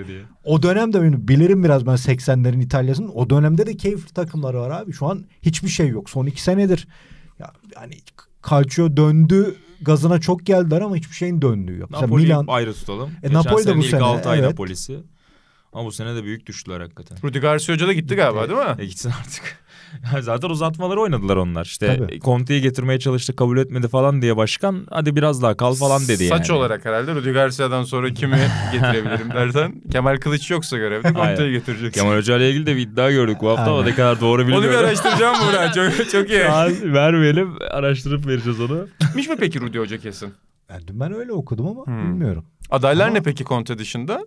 o dönemde bilirim biraz ben 80'lerin İtalya'sının o dönemde de keyifli takımları var abi. Şu an hiçbir şey yok. Son iki senedir ya, yani Calcio döndü gazına çok geldiler ama hiçbir şeyin döndüğü yok. Napoli Milan... ayrı tutalım. E, Geçen Napoli de bu sene. 6 ay evet. Napoli'si. Ama bu sene de büyük düştüler hakikaten. Rudi Garcia Hoca da gitti, gitti galiba değil mi? E gitsin artık. Zaten uzatmaları oynadılar onlar. İşte Tabii. Conte'yi getirmeye çalıştı kabul etmedi falan diye başkan hadi biraz daha kal falan dedi Saç yani. Saç olarak herhalde Rudi Garcia'dan sonra kimi getirebilirim dersen Kemal Kılıç yoksa görevde Conte'yi getireceksin. Kemal Hoca ile ilgili de bir iddia gördük bu hafta ama ne kadar doğru bilmiyorum. Onu bir araştıracağım Burak çok, çok iyi. Abi, vermeyelim araştırıp vereceğiz onu. Gitmiş mi peki Rudi Hoca kesin? Yani ben öyle okudum ama hmm. bilmiyorum. Adaylar ama... ne peki Conte dışında?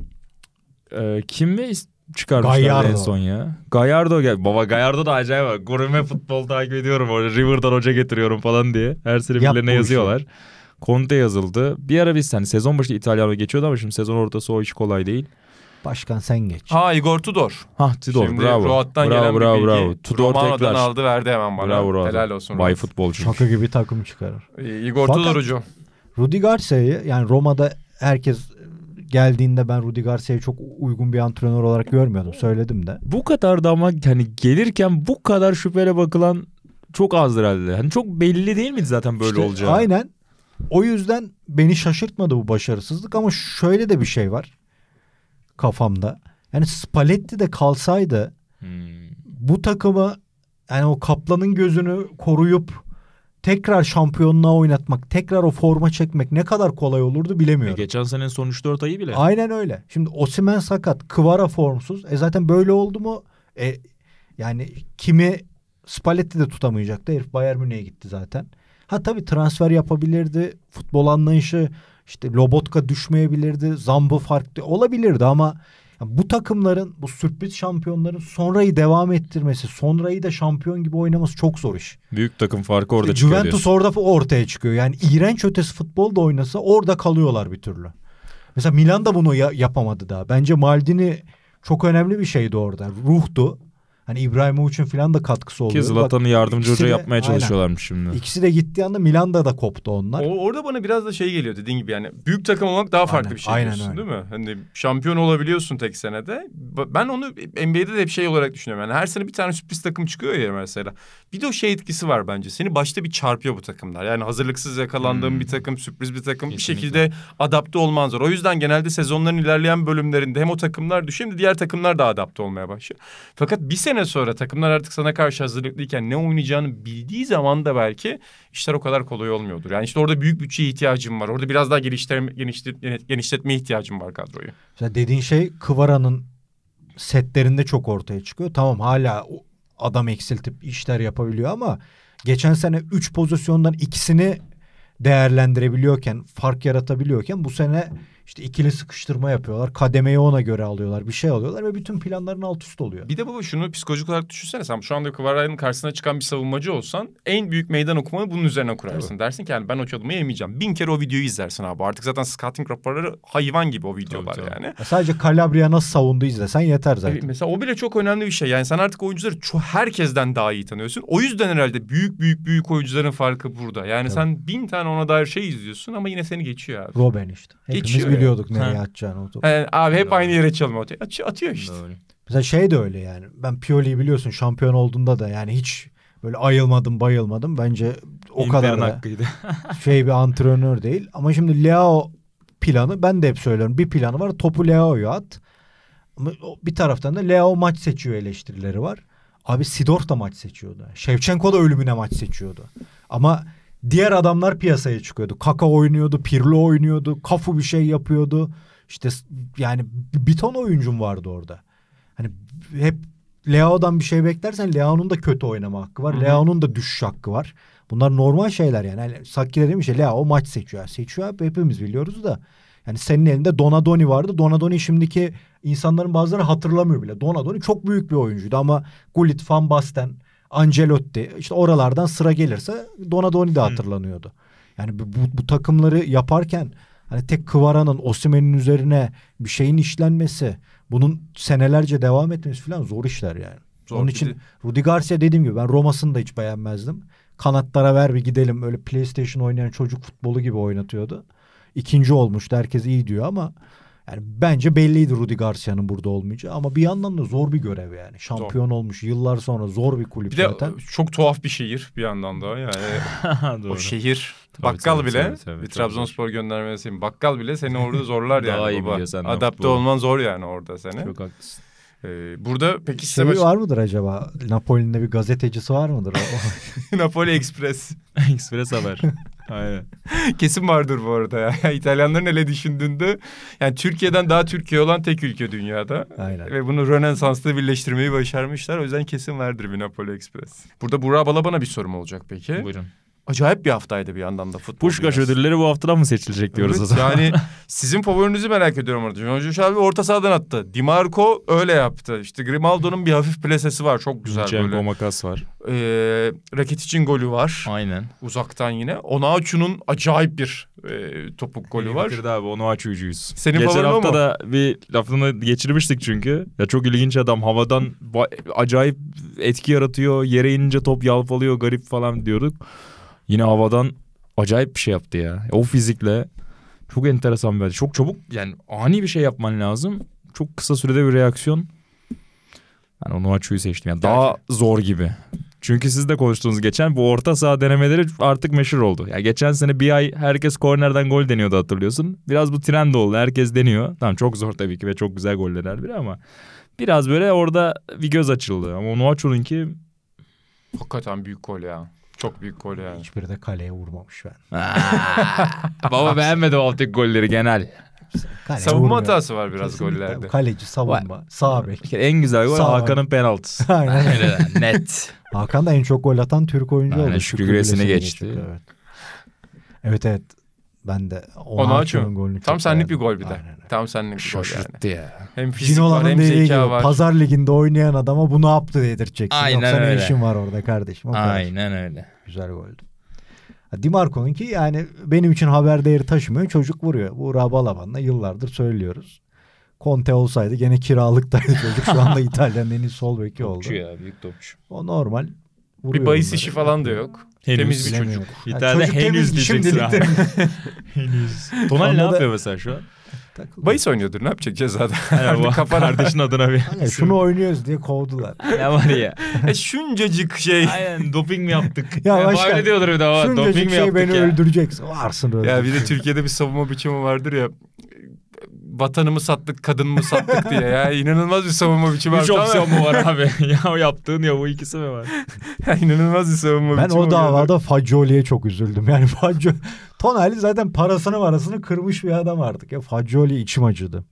Ee, kimi çıkarmışlar en son ya. Gallardo gel. Baba Gallardo da acayip var. Gurme futbol takip ediyorum. Orada River'dan hoca getiriyorum falan diye. Her sene Yap birilerine yazıyorlar. Conte yazıldı. Bir ara biz hani sezon başı İtalya'da geçiyordu ama şimdi sezon ortası o iş kolay değil. Başkan sen geç. Ha Igor Tudor. Ha Tudor Şimdi bravo. Roat'tan bravo, gelen bravo, bir bilgi. Bravo. Tudor Romano'dan tekrar. aldı verdi hemen bana. Bravo, bravo. Helal olsun. Bay futbolcu. Şaka gibi takım çıkarır. Ee, Igor Fakat, Tudor hocam. Rudi Garcia'yı yani Roma'da herkes geldiğinde ben Rudi Garcia'yı çok uygun bir antrenör olarak görmüyordum. Söyledim de. Bu kadar da ama hani gelirken bu kadar şüphele bakılan çok azdır herhalde. Hani çok belli değil miydi zaten böyle işte, olacağı? Aynen. O yüzden beni şaşırtmadı bu başarısızlık ama şöyle de bir şey var kafamda. Yani Spalletti de kalsaydı hmm. bu takımı yani o kaplanın gözünü koruyup tekrar şampiyonluğa oynatmak, tekrar o forma çekmek ne kadar kolay olurdu bilemiyorum. E geçen senenin son 3-4 ayı bile. Aynen öyle. Şimdi Osimen sakat, Kıvara formsuz. E zaten böyle oldu mu? E yani kimi Spalletti de tutamayacaktı. Herif Bayern Münih'e gitti zaten. Ha tabii transfer yapabilirdi. Futbol anlayışı işte Lobotka düşmeyebilirdi. Zamba farklı olabilirdi ama yani bu takımların, bu sürpriz şampiyonların sonrayı devam ettirmesi, sonrayı da şampiyon gibi oynaması çok zor iş. Büyük takım farkı orada işte çıkıyor. Juventus diyorsun. orada ortaya çıkıyor. Yani iğrenç ötesi futbol da oynasa orada kalıyorlar bir türlü. Mesela Milan da bunu ya- yapamadı daha. Bence Maldini çok önemli bir şeydi orada. Ruhtu. Hani İbrahim Uç'un falan da katkısı oldu. Ki Zlatan'ı yardımcı hoca yapmaya çalışıyorlarmış aynen. şimdi. İkisi de gittiği anda Milan'da da koptu onlar. O, orada bana biraz da şey geliyor dediğin gibi yani büyük takım olmak daha farklı aynen, bir şey aynen diyorsun öyle. değil mi? Hani şampiyon olabiliyorsun tek senede. Ben onu NBA'de de hep şey olarak düşünüyorum. Yani her sene bir tane sürpriz takım çıkıyor ya mesela. Bir de o şey etkisi var bence. Seni başta bir çarpıyor bu takımlar. Yani hazırlıksız yakalandığın hmm. bir takım, sürpriz bir takım Kesinlikle. bir şekilde adapte olman zor. O yüzden genelde sezonların ilerleyen bölümlerinde hem o takımlar düşüyor hem de diğer takımlar da adapte olmaya başlıyor. Fakat bir sene sene sonra takımlar artık sana karşı hazırlıklıyken ne oynayacağını bildiği zaman da belki işler o kadar kolay olmuyordur. Yani işte orada büyük bütçeye ihtiyacım var. Orada biraz daha genişletme, genişletme, genişletmeye ihtiyacım var kadroyu. Mesela dediğin şey Kıvara'nın setlerinde çok ortaya çıkıyor. Tamam hala adam eksiltip işler yapabiliyor ama geçen sene üç pozisyondan ikisini değerlendirebiliyorken, fark yaratabiliyorken bu sene işte ikili sıkıştırma yapıyorlar. Kademeyi ona göre alıyorlar. Bir şey alıyorlar ve bütün planların alt üst oluyor. Bir de baba şunu psikolojik olarak düşünsene sen şu anda Kıvaray'ın karşısına çıkan bir savunmacı olsan en büyük meydan okumanı bunun üzerine kurarsın. Tabii. Dersin ki yani ben o çalımı yemeyeceğim. Bin kere o videoyu izlersin abi. Artık zaten scouting raporları hayvan gibi o videolar tabii, tabii. yani. Ya sadece Calabria nasıl savundu izlesen yeter zaten. Evet, mesela o bile çok önemli bir şey. Yani sen artık oyuncuları ço- herkesten daha iyi tanıyorsun. O yüzden herhalde büyük büyük büyük oyuncuların farkı burada. Yani tabii. sen bin tane ona dair şey izliyorsun ama yine seni geçiyor abi. Robben işte. Hepimiz geçiyor gülüyorduk nereye atacağını o topu. Yani abi hep aynı yere çalma atıyor. Atıyor, işte. Doğru. Mesela şey de öyle yani. Ben Pioli'yi biliyorsun şampiyon olduğunda da yani hiç böyle ayılmadım bayılmadım. Bence o kadar da hakkıydı. şey bir antrenör değil. Ama şimdi Leo planı ben de hep söylüyorum. Bir planı var topu Leo'ya at. Ama bir taraftan da Leo maç seçiyor eleştirileri var. Abi Sidor da maç seçiyordu. Şevçenko da ölümüne maç seçiyordu. Ama diğer adamlar piyasaya çıkıyordu. Kaka oynuyordu, Pirlo oynuyordu, Kafu bir şey yapıyordu. İşte yani bir ton oyuncum vardı orada. Hani hep Leao'dan bir şey beklersen Leao'nun da kötü oynama hakkı var. hı da düşüş hakkı var. Bunlar normal şeyler yani. yani Sakki demiş ya Leao maç seçiyor. Seçiyor hepimiz biliyoruz da. Yani senin elinde Donadoni vardı. Donadoni şimdiki insanların bazıları hatırlamıyor bile. Donadoni çok büyük bir oyuncuydu ama Gullit, Van Basten Ancelotti işte oralardan sıra gelirse Donadoni de hatırlanıyordu. Yani bu, bu takımları yaparken hani tek Kıvara'nın Osimen'in üzerine bir şeyin işlenmesi, bunun senelerce devam etmesi falan zor işler yani. Zor Onun için de. Rudi Garcia dediğim gibi ben Romas'ını da hiç beğenmezdim. Kanatlara ver bir gidelim öyle PlayStation oynayan çocuk futbolu gibi oynatıyordu. İkinci olmuştu herkes iyi diyor ama yani bence belliydi Rudi Garcia'nın burada olmayacağı ama bir yandan da zor bir görev yani. Şampiyon zor. olmuş yıllar sonra zor bir kulüp bir zaten. çok tuhaf bir şehir bir yandan da yani. o şehir tabii, bakkal tabii, bile tabii, tabii, bir Trabzonspor göndermesi bakkal bile seni orada zorlar yani Daha baba. Sen Adapte bu. olman zor yani orada seni. Çok haklısın. Ee, burada peki şey baş... var mıdır acaba? Napoli'nin bir gazetecisi var mıdır? Napoli Express. Express haber. Aynen. Kesin vardır bu arada ya. İtalyanların hele düşündüğünde yani Türkiye'den daha Türkiye olan tek ülke dünyada. Aynen. Ve bunu Rönesans'ta birleştirmeyi başarmışlar. O yüzden kesin vardır bir Napoli Express. Burada Burak Balaban'a bir sorum olacak peki. Buyurun acayip bir haftaydı bir yandan da futbol. Puşkaş biraz. ödülleri bu haftadan mı seçilecek diyoruz evet, o zaman. Yani sizin favorinizi merak ediyorum orada. Jonjuş abi orta sahadan attı. Dimarco öyle yaptı. İşte Grimaldo'nun bir hafif plesesi var. Çok güzel Cengo böyle. makas var. Ee, raket için golü var. Aynen. Uzaktan yine. Onaçu'nun acayip bir e, topuk golü İyi, var. Fikirdi abi Onaçu'cuyuz. Senin Geçen hafta mu? da bir lafını geçirmiştik çünkü. Ya çok ilginç adam. Havadan acayip etki yaratıyor. Yere inince top yalpalıyor garip falan diyorduk yine havadan acayip bir şey yaptı ya. O fizikle çok enteresan bir Çok çabuk yani ani bir şey yapman lazım. Çok kısa sürede bir reaksiyon. Ben onu açıyı seçtim. Yani daha zor gibi. Çünkü siz de konuştuğunuz geçen bu orta saha denemeleri artık meşhur oldu. Ya geçen sene bir ay herkes kornerden gol deniyordu hatırlıyorsun. Biraz bu trend oldu. Herkes deniyor. Tamam çok zor tabii ki ve çok güzel goller her biri ama biraz böyle orada bir göz açıldı. Ama Onuachu'nunki hakikaten büyük gol ya. Çok büyük gol yani. Hiçbiri de kaleye vurmamış ben. Baba beğenmedi o alttaki golleri genel. Kale savunma vurmuyor. hatası var biraz Kesinlikle. gollerde. Kaleci savunma. Var. Sağ bek. En güzel gol Hakan'ın penaltısı. Aynen. Aynen. Net. Hakan da en çok gol atan Türk oyuncu Aynen, oldu. Şükrü Güresin'e geçti. geçti. Evet. evet evet ben de Onaçu'nun golünü Tam senlik bir gol bir de. Aynen. aynen. Tam senlik bir Şaşırttı gol yani. ya. Hem fizik Ginolan'ın var hem zeka var. Pazar liginde oynayan adama bunu yaptı dedirteceksin. Aynen Yoksa öyle. ne işin var orada kardeşim? O aynen kadar. öyle. Güzel goldü. Dimarco'nun ki yani benim için haber değeri taşımıyor. Çocuk vuruyor. Bu Rabalaban'la yıllardır söylüyoruz. Conte olsaydı gene kiralıktaydı çocuk. Şu anda İtalya'nın en iyi sol beki oldu. Topçu ya büyük topçu. O normal. Vuruyor bir bahis işi falan da yok. Henüz Temiz bir çocuk. Bir yani tane çocuk henüz diyeceksin abi. henüz. Tonal ne yapıyor mesela şu an? Takılıyor. Bayis oynuyordur ne yapacak cezada? Yani kafa kardeşin adına bir. Aynen, şunu oynuyoruz diye kovdular. ne var ya? e şuncacık şey. Aynen doping mi yaptık? ya, ya başkan, böyle diyordur bir daha. Şuncacık doping şey mi yaptık beni ya? öldüreceksin. Varsın öyle. Ya bir de Türkiye'de bir savunma biçimi vardır ya vatanımı sattık, kadınımı sattık diye. Ya inanılmaz bir savunma biçimi var. Üç opsiyon mu var abi? ya o yaptığın ya bu ikisi mi var? ya inanılmaz bir savunma ben biçimi. Ben o davada Fagioli'ye çok üzüldüm. Yani Fagioli Tonali zaten parasını parasını kırmış bir adam artık. Ya Fagioli içim acıdı.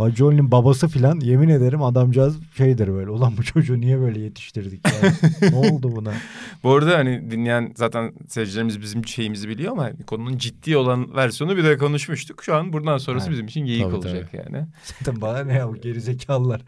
Fagioli'nin babası filan yemin ederim adamcağız şeydir böyle. Ulan bu çocuğu niye böyle yetiştirdik ya? ne oldu buna? Bu arada hani dinleyen zaten seyircilerimiz bizim şeyimizi biliyor ama hani konunun ciddi olan versiyonu bir de konuşmuştuk. Şu an buradan sonrası yani. bizim için geyik tabii, olacak tabii. yani. Zaten bana ne ya bu gerizekalılar.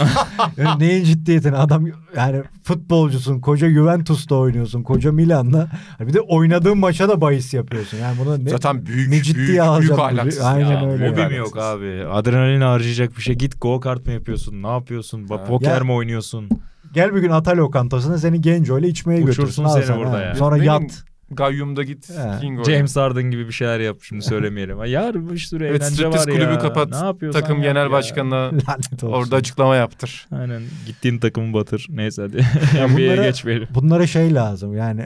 yani neyin ciddiyetini adam yani futbolcusun koca Juventus'ta oynuyorsun koca Milan'la. Hani bir de oynadığın maça da bahis yapıyorsun. Yani bunu ne, zaten büyük ne ciddiye büyük, büyük ahlaksız. Aynen ya. öyle. Mobim yok abi. Adrenalin ağrı harcayacak bir şey. Git go kart mı yapıyorsun? Ne yapıyorsun? Ha. Poker ya, mi oynuyorsun? Gel bir gün Atay lokantasına seni Genco ile içmeye Uçursun götürsün. Uçursun seni burada. ha. ya. Sonra yat. Gayyum'da git. King James Harden gibi bir şeyler yap şimdi söylemeyelim. Yar bir sürü evet, eğlence var ya. kulübü kapat. Ne yapıyorsun? Takım genel ya. başkanına orada açıklama yaptır. Aynen. Gittiğin takımı batır. Neyse hadi. NBA'ye bunlara, geçmeyelim. Bunlara şey lazım yani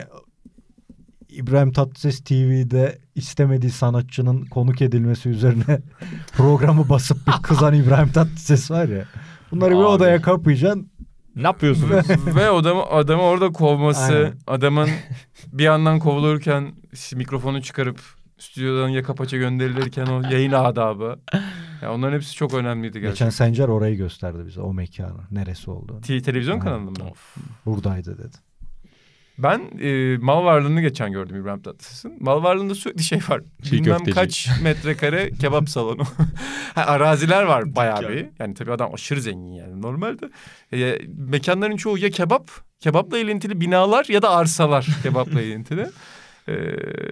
İbrahim Tatlıses TV'de istemediği sanatçının konuk edilmesi üzerine programı basıp bir kızan İbrahim Tatlıses var ya. Bunları Abi. bir odaya kapayacaksın. Ne yapıyorsunuz? Ve adamı, adamı orada kovması, Aynen. adamın bir yandan kovulurken mikrofonu çıkarıp stüdyodan yaka paça gönderilirken o yayın adabı. Yani onların hepsi çok önemliydi gerçekten. Geçen Sencer orayı gösterdi bize o mekanı. Neresi olduğunu. T- televizyon kanalında mı? Buradaydı dedi. Ben e, mal varlığını geçen gördüm İbrahim Tatlıses'in. Mal varlığında sürekli şey var. Çiğ Bilmem köfteci. kaç metrekare kebap salonu. ha, araziler var bayağı bir. Yani tabii adam aşırı zengin yani normalde. E, mekanların çoğu ya kebap, kebapla ilintili binalar ya da arsalar kebapla ilintili e,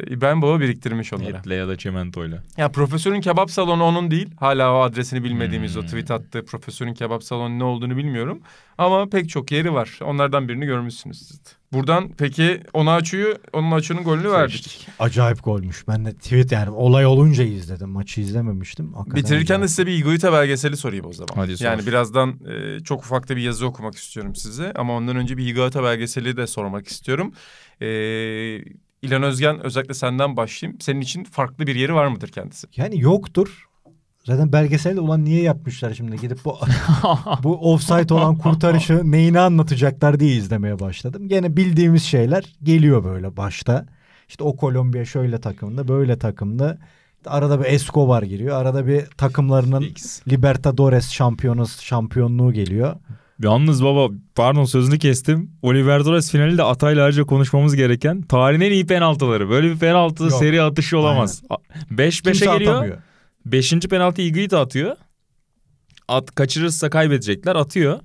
İbrahim Baba biriktirmiş onları. Etle ya da çimentoyla. Ya profesörün kebap salonu onun değil. Hala o adresini bilmediğimiz hmm. o tweet attı. Profesörün kebap salonu ne olduğunu bilmiyorum. Ama pek çok yeri var. Onlardan birini görmüşsünüz siz de. Buradan peki ona açıyı, onun açının golünü verdik. Acayip golmüş. Ben de tweet yani olay olunca izledim. Maçı izlememiştim. Hakikaten Bitirirken acayip. de size bir Iguita belgeseli sorayım o zaman. Hadi sor. Yani birazdan e, çok ufakta bir yazı okumak istiyorum size. Ama ondan önce bir Iguita belgeseli de sormak istiyorum. E, İlhan Özgen özellikle senden başlayayım. Senin için farklı bir yeri var mıdır kendisi? Yani yoktur. Zaten belgeselde olan niye yapmışlar şimdi gidip bu bu offside olan kurtarışı neyini anlatacaklar diye izlemeye başladım. Gene bildiğimiz şeyler geliyor böyle başta. İşte o Kolombiya şöyle takımda böyle takımda. Arada bir Escobar giriyor. Arada bir takımlarının Libertadores şampiyonuz şampiyonluğu geliyor. Yalnız baba pardon sözünü kestim. Oliver Torres finali de Atay'la ayrıca konuşmamız gereken tarihin en iyi penaltıları. Böyle bir penaltı Yok. seri atışı olamaz. 5-5'e geliyor. Atamıyor. Beşinci penaltı Higuita atıyor. At, kaçırırsa kaybedecekler atıyor.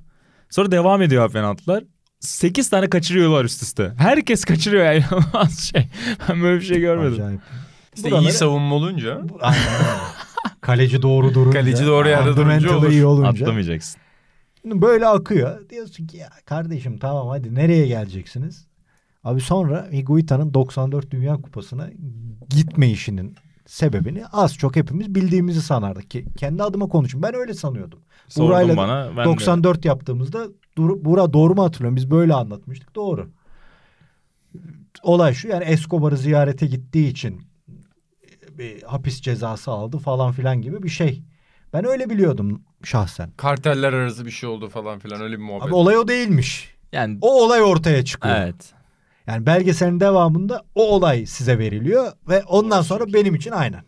Sonra devam ediyor penaltılar. Sekiz tane kaçırıyorlar üst üste. Herkes kaçırıyor yani. şey. Ben böyle bir şey görmedim. Acayip. İşte Buraları... iyi savunma olunca. Kaleci doğru durunca. Kaleci doğru yerde durunca olur. iyi olunca. Atlamayacaksın. Böyle akıyor. Diyorsun ki ya kardeşim tamam hadi nereye geleceksiniz? Abi sonra Higuita'nın 94 Dünya Kupası'na gitme işinin sebebini az çok hepimiz bildiğimizi sanardık ki kendi adıma konuşayım. Ben öyle sanıyordum. Sordun bana. Ben 94 de. yaptığımızda dur, Bura doğru mu hatırlıyorum? Biz böyle anlatmıştık. Doğru. Olay şu yani Escobar'ı ziyarete gittiği için e, bir hapis cezası aldı falan filan gibi bir şey. Ben öyle biliyordum Şahsen. Karteller arası bir şey oldu falan filan öyle bir muhabbet. Abi olay o değilmiş. Yani o olay ortaya çıkıyor. Evet. Yani belgeselin devamında o olay size veriliyor ve ondan sonra benim için aynen.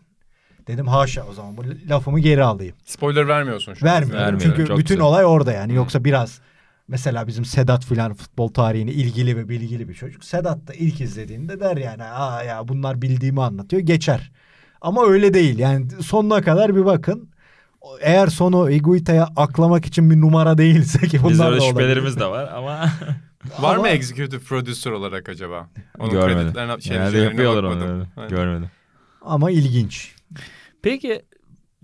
Dedim haşa o zaman bu lafımı geri alayım. Spoiler vermiyorsun şu an. Vermiyorum. Vermiyorum. Çünkü Çok bütün güzel. olay orada yani. Yoksa biraz mesela bizim Sedat filan futbol tarihine ilgili ve bilgili bir çocuk. Sedat da ilk izlediğinde der yani aa ya bunlar bildiğimi anlatıyor geçer. Ama öyle değil yani sonuna kadar bir bakın eğer sonu Iguita'ya aklamak için bir numara değilse ki bunlar Biz öyle da şüphelerimiz de var ama... var ama... mı executive producer olarak acaba? Onun Görmedim. Şey, yani yapıyorlar onu. Görmedim. Ama ilginç. Peki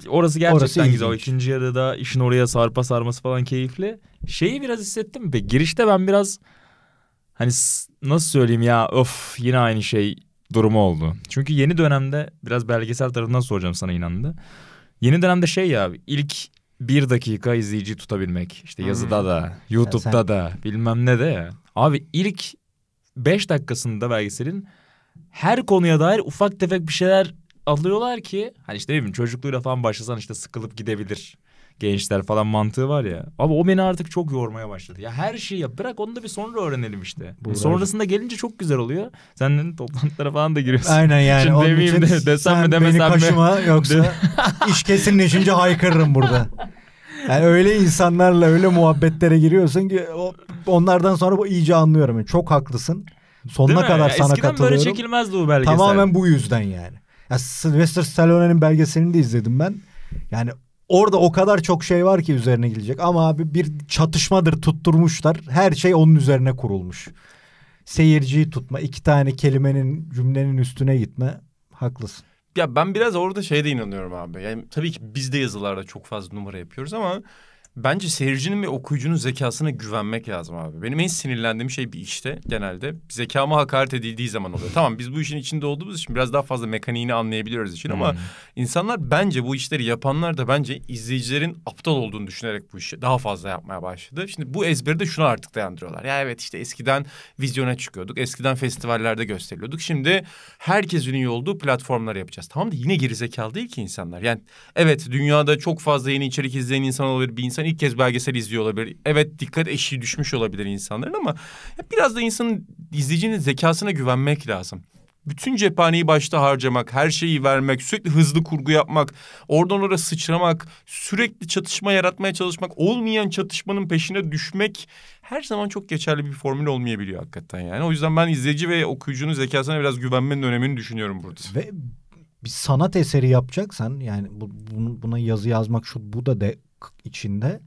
orası gerçekten orası güzel. İlginç. O ikinci yarıda işin oraya sarpa sarması falan keyifli. Şeyi biraz hissettim mi? Girişte ben biraz hani nasıl söyleyeyim ya öf yine aynı şey durumu oldu. Çünkü yeni dönemde biraz belgesel tarafından soracağım sana inandı. Yeni dönemde şey ya ilk bir dakika izleyici tutabilmek. İşte hmm. yazıda da, YouTube'da da bilmem ne de ya. Abi ilk beş dakikasında belgeselin her konuya dair ufak tefek bir şeyler alıyorlar ki hani işte ne bileyim çocukluğuyla falan başlasan işte sıkılıp gidebilir gençler falan mantığı var ya. Abi o beni artık çok yormaya başladı. Ya her şeyi yap. Bırak onu da bir sonra öğrenelim işte. Buğra. Sonrasında gelince çok güzel oluyor. Sen toplantılara falan da giriyorsun. Aynen yani. Şimdi Onun demeyeyim de desem mi demesem mi? beni kaşıma yoksa iş kesinleşince haykırırım burada. Yani öyle insanlarla öyle muhabbetlere giriyorsun ki onlardan sonra bu iyice anlıyorum. Yani çok haklısın. Sonuna kadar ya, sana Eskiden katılıyorum. Eskiden böyle çekilmezdi bu belgesel. Tamamen bu yüzden yani. Ya Sylvester Stallone'nin belgeselini de izledim ben. Yani Orada o kadar çok şey var ki üzerine gidecek ama abi bir çatışmadır tutturmuşlar. Her şey onun üzerine kurulmuş. Seyirciyi tutma, iki tane kelimenin cümlenin üstüne gitme. Haklısın. Ya ben biraz orada de inanıyorum abi. Yani tabii ki biz de yazılarda çok fazla numara yapıyoruz ama Bence seyircinin ve okuyucunun zekasına güvenmek lazım abi. Benim en sinirlendiğim şey bir işte genelde. Zekama hakaret edildiği zaman oluyor. tamam biz bu işin içinde olduğumuz için biraz daha fazla mekaniğini anlayabiliyoruz için ama hmm. insanlar bence bu işleri yapanlar da bence izleyicilerin aptal olduğunu düşünerek bu işi daha fazla yapmaya başladı. Şimdi bu ezberi de şuna artık dayandırıyorlar. Ya evet işte eskiden vizyona çıkıyorduk. Eskiden festivallerde gösteriliyorduk. Şimdi herkes iyi olduğu platformları yapacağız. Tamam da yine geri zekalı değil ki insanlar. Yani evet dünyada çok fazla yeni içerik izleyen insan olabilir. Bir insan ilk kez belgesel izliyor olabilir. Evet dikkat eşiği düşmüş olabilir insanların ama biraz da insanın izleyicinin zekasına güvenmek lazım bütün cephaneyi başta harcamak, her şeyi vermek, sürekli hızlı kurgu yapmak, oradan oraya sıçramak, sürekli çatışma yaratmaya çalışmak, olmayan çatışmanın peşine düşmek her zaman çok geçerli bir formül olmayabiliyor hakikaten yani. O yüzden ben izleyici ve okuyucunun zekasına biraz güvenmenin önemini düşünüyorum burada. Ve bir sanat eseri yapacaksan yani bu, bunu, buna yazı yazmak şu bu da de içinde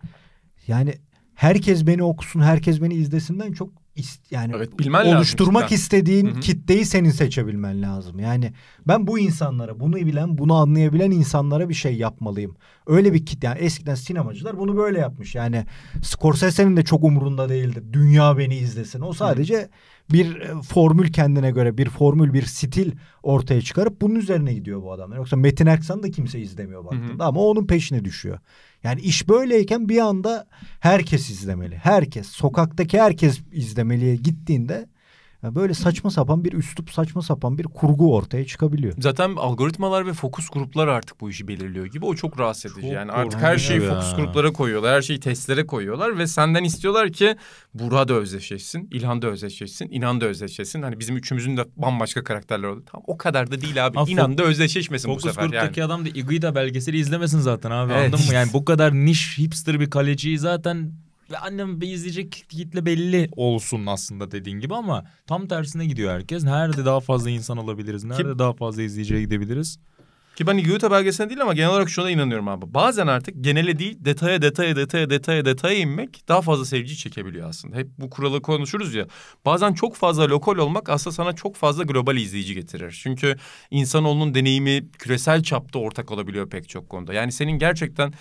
yani herkes beni okusun, herkes beni izlesinden çok ist, yani evet, bilmen oluşturmak lazım istediğin Hı-hı. kitleyi senin seçebilmen lazım. Yani ben bu insanlara, bunu bilen, bunu anlayabilen insanlara bir şey yapmalıyım. Öyle bir kitle. Yani eskiden sinemacılar bunu böyle yapmış. Yani Scorsese'nin de çok umurunda değildi. Dünya beni izlesin. O sadece Hı-hı bir e, formül kendine göre bir formül bir stil ortaya çıkarıp bunun üzerine gidiyor bu adamlar. Yoksa Metin Erksan da kimse izlemiyor baktığında hı hı. ama onun peşine düşüyor. Yani iş böyleyken bir anda herkes izlemeli. Herkes sokaktaki herkes izlemeliye gittiğinde yani böyle saçma sapan bir üslup, saçma sapan bir kurgu ortaya çıkabiliyor. Zaten algoritmalar ve fokus gruplar artık bu işi belirliyor gibi. O çok rahatsız edici. Çok yani artık her şeyi ya. fokus gruplara koyuyorlar, her şeyi testlere koyuyorlar ve senden istiyorlar ki Burak da özdeşleşsin, İlhan da özdeşleşsin, İnan da özdeşleşsin. Hani bizim üçümüzün de bambaşka karakterler oldu. Tam o kadar da değil abi. Ha, İnan da özdeşleşmesin fokus bu sefer Fokus gruptaki adam da Iguida belgeseli izlemesin zaten abi. Evet. Anladın mı? Yani bu kadar niş hipster bir kaleciyi zaten ve annem izleyecek kitle belli olsun aslında dediğin gibi ama tam tersine gidiyor herkes. Nerede daha fazla insan alabiliriz? Nerede Kim? daha fazla izleyiciye gidebiliriz? Ki ben Yuta belgesine değil ama genel olarak şuna inanıyorum abi. Bazen artık genele değil detaya detaya detaya detaya detaya inmek daha fazla seyirci çekebiliyor aslında. Hep bu kuralı konuşuruz ya. Bazen çok fazla lokal olmak aslında sana çok fazla global izleyici getirir. Çünkü insanoğlunun deneyimi küresel çapta ortak olabiliyor pek çok konuda. Yani senin gerçekten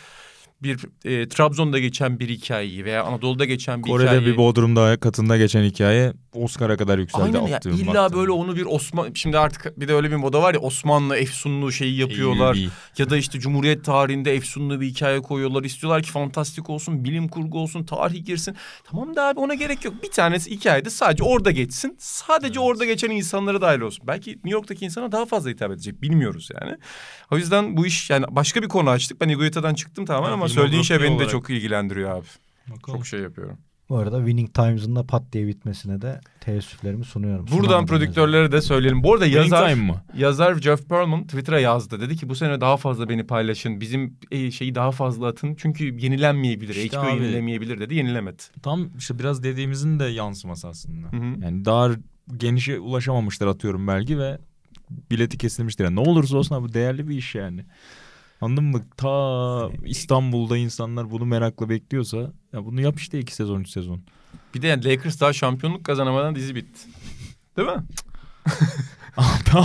bir e, Trabzon'da geçen bir hikayeyi veya Anadolu'da geçen bir Kore'de hikayeyi... Kore'de bir Bodrum'da katında geçen hikaye Oscar'a kadar yükseldi. Aynen ya illa baktım. böyle onu bir Osman... Şimdi artık bir de öyle bir moda var ya Osmanlı Efsunlu şeyi şey yapıyorlar. İyi, Ya da işte Cumhuriyet tarihinde Efsunlu bir hikaye koyuyorlar. İstiyorlar ki fantastik olsun, bilim kurgu olsun, tarih girsin. Tamam da abi ona gerek yok. Bir tanesi hikayede sadece orada geçsin. Sadece evet. orada geçen insanlara dahil olsun. Belki New York'taki insana daha fazla hitap edecek. Bilmiyoruz yani. O yüzden bu iş yani başka bir konu açtık. Ben Egoita'dan çıktım tamamen ama söylediğin şey beni de çok ilgilendiriyor abi. Bakalım. Çok şey yapıyorum. Bu arada Winning Times'ın da pat diye bitmesine de teessüflerimi sunuyorum. Buradan Sunan prodüktörlere de söyleyelim. Bu arada Winning yazar yazar Jeff Perlman Twitter'a yazdı. Dedi ki bu sene daha fazla beni paylaşın. Bizim e, şeyi daha fazla atın. Çünkü yenilenmeyebilir. İşte HBO abi, yenilemeyebilir dedi. Yenilemedi. Tam işte biraz dediğimizin de yansıması aslında. Hı-hı. Yani daha genişe ulaşamamışlar atıyorum belki ve bileti kesilmiştir. Yani ne olursa olsun abi değerli bir iş yani. Anladın mı? Ta hani İstanbul'da insanlar bunu merakla bekliyorsa ya bunu yap işte iki sezon, üç sezon. Bir de yani Lakers daha şampiyonluk kazanamadan dizi bitti. Değil mi?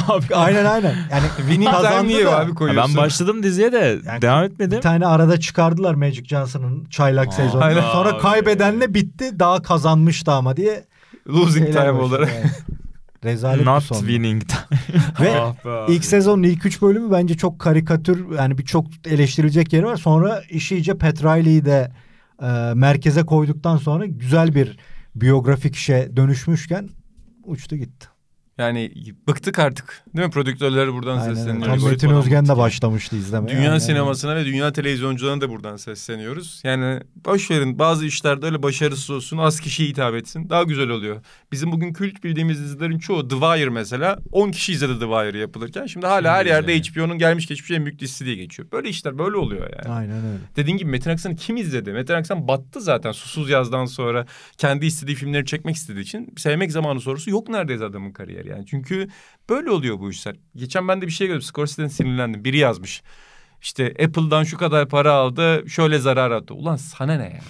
abi, aynen aynen. Yani Winning Time niye abi koyuyorsun? ben başladım diziye de yani, devam etmedim. Bir tane arada çıkardılar Magic Johnson'ın çaylak Aa, sezonunu. Aynen. Sonra abi. kaybedenle bitti daha kazanmıştı ama diye. Losing Time olarak. Yani. Rezalet Not bir winning Ve ah ilk sezon ilk üç bölümü bence çok karikatür yani birçok eleştirilecek yeri var. Sonra işi iyice Pat Riley'i de e, merkeze koyduktan sonra güzel bir biyografik işe dönüşmüşken uçtu gitti. Yani bıktık artık. Değil mi? Prodüktörlere buradan Aynen, sesleniyoruz. Tam Metin Özgen de başlamıştı izlemeye. Dünya yani. sinemasına ve dünya televizyoncularına da buradan sesleniyoruz. Yani boş verin bazı işlerde öyle başarısız olsun, az kişiye hitap etsin. Daha güzel oluyor. Bizim bugün kült bildiğimiz dizilerin çoğu The Wire mesela. 10 kişi izledi The Wire yapılırken. Şimdi hala her yerde HBO'nun gelmiş geçmiş en büyük dizisi diye geçiyor. Böyle işler böyle oluyor yani. Aynen öyle. Dediğin gibi Metin Aksan'ı kim izledi? Metin Aksan battı zaten susuz yazdan sonra. Kendi istediği filmleri çekmek istediği için. Sevmek zamanı sorusu yok neredeyse adamın kariyeri şeyler yani. Çünkü böyle oluyor bu işler. Geçen ben de bir şey gördüm. Scorsese'den sinirlendim. Biri yazmış. İşte Apple'dan şu kadar para aldı, şöyle zarar attı. Ulan sana ne ya?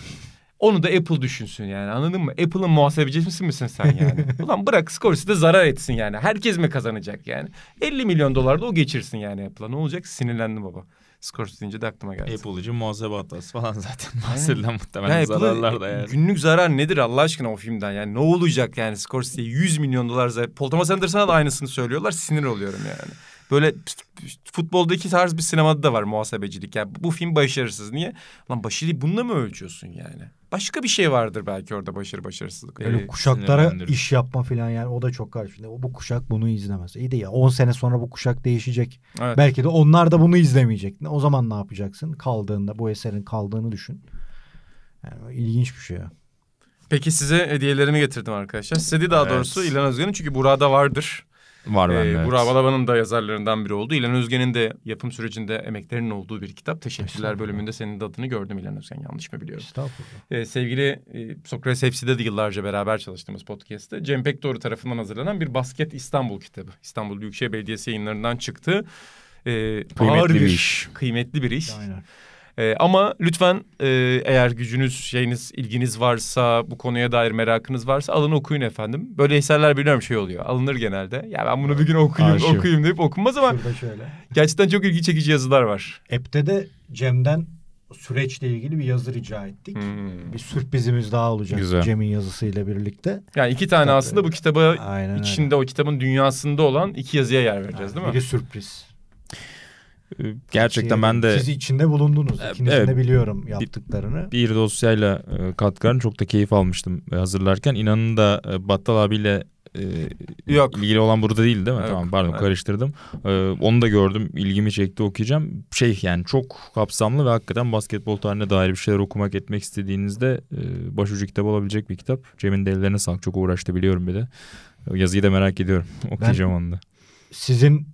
Onu da Apple düşünsün yani anladın mı? Apple'ın muhasebecisi misin sen yani? Ulan bırak Scorsese de zarar etsin yani. Herkes mi kazanacak yani? 50 milyon dolar da o geçirsin yani Apple'a. Ne olacak? Sinirlendi baba. Scorsese deyince de aklıma geldi. Apple için muhasebe hatası falan zaten bahsedilen muhtemelen yani zararlar da yani. Günlük zarar nedir Allah aşkına o filmden yani ne olacak yani Scorsese'ye 100 milyon dolar zarar. Paul Thomas Anderson'a da aynısını söylüyorlar sinir oluyorum yani. Böyle futboldaki tarz bir sinemada da var muhasebecilik. Yani bu film başarısız. Niye? Lan başarıyı bununla mı ölçüyorsun yani? Başka bir şey vardır belki orada başarı başarısızlık. öyle ee, kuşaklara iş yapma falan yani o da çok o Bu kuşak bunu izlemez. İyi de ya 10 sene sonra bu kuşak değişecek. Evet. Belki de onlar da bunu izlemeyecek. O zaman ne yapacaksın? Kaldığında bu eserin kaldığını düşün. Yani ilginç bir şey ya. Peki size hediyelerimi getirdim arkadaşlar. Size değil daha evet. doğrusu İlhan Özgen'in çünkü burada vardır. Var ee, bende. Ee, evet. Burak Balaban'ın da yazarlarından biri oldu. İlhan Özgen'in de yapım sürecinde emeklerinin olduğu bir kitap. Teşekkürler bölümünde senin de adını gördüm İlhan Özgen. Yanlış mı biliyorum? Estağfurullah. Ee, sevgili e, Sokrates Hepsi'de de yıllarca beraber çalıştığımız podcast'te Cem Pekdoğru tarafından hazırlanan bir Basket İstanbul kitabı. İstanbul Büyükşehir Belediyesi yayınlarından çıktı. Ee, kıymetli bir, bir iş. Kıymetli bir iş. Aynen. E, ama lütfen e, eğer gücünüz, şeyiniz, ilginiz varsa, bu konuya dair merakınız varsa alın okuyun efendim. Böyle eserler biliyorum şey oluyor. Alınır genelde. Ya ben bunu bir gün okuyayım, Arşiv. okuyayım deyip okunmaz ama Şurada şöyle. gerçekten çok ilgi çekici yazılar var. App'te de Cem'den süreçle ilgili bir yazı rica ettik. Hmm. Bir sürprizimiz daha olacak Güzel. Cem'in yazısıyla birlikte. Yani iki tane Kitap aslında bu kitabı Aynen içinde öyle. o kitabın dünyasında olan iki yazıya yer vereceğiz yani değil mi? Biri sürpriz. Gerçekten şey, ben de... Siz içinde bulundunuz. E, İkinizin evet, de biliyorum yaptıklarını. Bir, bir dosyayla e, katkıların çok da keyif almıştım e, hazırlarken. İnanın da Battal abiyle e, Yok. ilgili olan burada değil değil mi? Yok. Tamam pardon evet. karıştırdım. Ee, onu da gördüm. ilgimi çekti okuyacağım. Şey yani çok kapsamlı ve hakikaten basketbol tarihine dair bir şeyler okumak etmek istediğinizde e, başucu kitap olabilecek bir kitap. Cem'in de ellerine sağlık. Çok uğraştı biliyorum bir de. Yazıyı da merak ediyorum. Okuyacağım ben, onu da. Sizin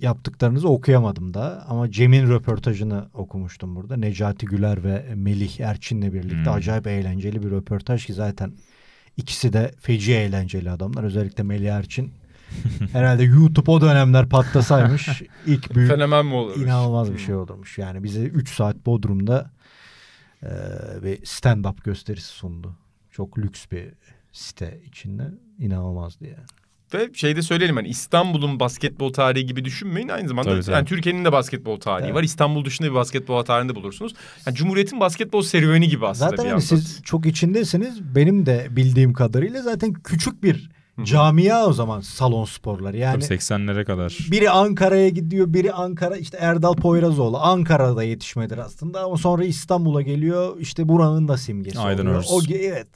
yaptıklarınızı okuyamadım da ama Cem'in röportajını okumuştum burada. Necati Güler ve Melih Erçin'le birlikte hmm. acayip eğlenceli bir röportaj ki zaten ikisi de feci eğlenceli adamlar. Özellikle Melih Erçin herhalde YouTube o dönemler patlasaymış ilk büyük fenomen mi olurmuş? İnanılmaz bir hmm. şey olurmuş. Yani bize 3 saat Bodrum'da e, bir stand-up gösterisi sundu. Çok lüks bir site içinde inanılmazdı yani ve şey de söyleyelim hani İstanbul'un basketbol tarihi gibi düşünmeyin aynı zamanda tabii, tabii. yani Türkiye'nin de basketbol tarihi evet. var. İstanbul dışında bir basketbol tarihinde bulursunuz. Yani Cumhuriyet'in basketbol serüveni gibi aslında zaten bir yani siz çok içindesiniz. Benim de bildiğim kadarıyla zaten küçük bir camia o zaman salon sporları. Yani 80'lere kadar. Biri Ankara'ya gidiyor, biri Ankara işte Erdal Poyrazoğlu Ankara'da yetişmedir aslında ama sonra İstanbul'a geliyor. İşte buranın da simgesi Aydın Örs. O evet.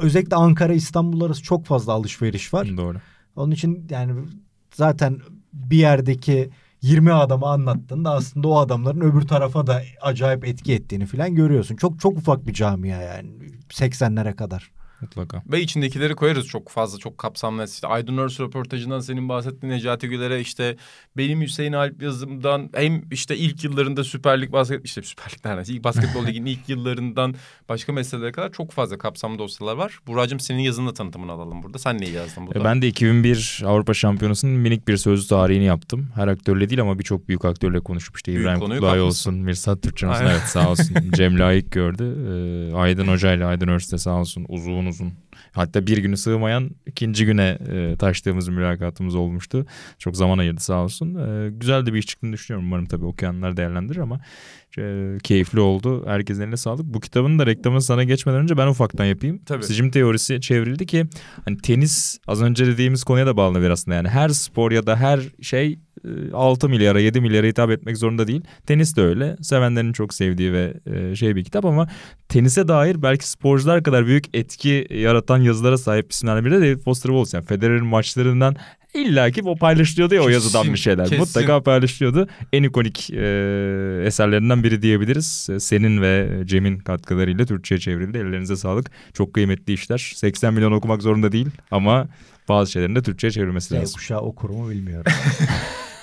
özellikle Ankara İstanbul arası çok fazla alışveriş var. Doğru. Onun için yani zaten bir yerdeki 20 adamı anlattın da aslında o adamların öbür tarafa da acayip etki ettiğini falan görüyorsun. Çok çok ufak bir camia yani 80'lere kadar. Mutlaka. Ve içindekileri koyarız çok fazla, çok kapsamlı. İşte Aydın Örs röportajından senin bahsettiğin Necati Güler'e işte benim Hüseyin Alp yazımdan hem işte ilk yıllarında süperlik Lig basket, işte Süper Lig neredeyse ilk basketbol liginin ilk yıllarından başka meselelere kadar çok fazla kapsamlı dosyalar var. Buracım senin yazının da tanıtımını alalım burada. Sen neyi yazdın burada? E, ben de 2001 Avrupa Şampiyonası'nın minik bir sözlü tarihini yaptım. Her aktörle değil ama birçok büyük aktörle konuşup işte İbrahim Kutlay olsun, Mirsat Türkçen olsun. Evet sağ olsun. Cem Layık gördü. Ee, Aydın Hoca ile Aydın Örs de sağ olsun uzun uzun Johnson. Hatta bir günü sığmayan ikinci güne e, taştığımız mülakatımız olmuştu. Çok zaman ayırdı sağ olsun. E, güzel de bir iş çıktığını düşünüyorum. Umarım tabii okuyanlar değerlendirir ama e, keyifli oldu. Herkesin eline sağlık. Bu kitabın da reklamını sana geçmeden önce ben ufaktan yapayım. Tabii. Sicim teorisi çevrildi ki hani tenis az önce dediğimiz konuya da bağlanabilir aslında. Yani her spor ya da her şey 6 e, milyara 7 milyara hitap etmek zorunda değil. Tenis de öyle. Sevenlerin çok sevdiği ve e, şey bir kitap ama tenise dair belki sporcular kadar büyük etki yaratan anlatan yazılara sahip isimlerden biri de David Foster Wallace. Yani Federer'in maçlarından illa ki o paylaşıyordu ya kesin, o yazıdan bir şeyler. Kesin. Mutlaka paylaşıyordu En ikonik e, eserlerinden biri diyebiliriz. Senin ve Cem'in katkılarıyla Türkçe'ye çevrildi. Ellerinize sağlık. Çok kıymetli işler. 80 milyon okumak zorunda değil ama bazı şeylerin de Türkçe'ye çevrilmesi lazım. Z kuşağı okur mu bilmiyorum.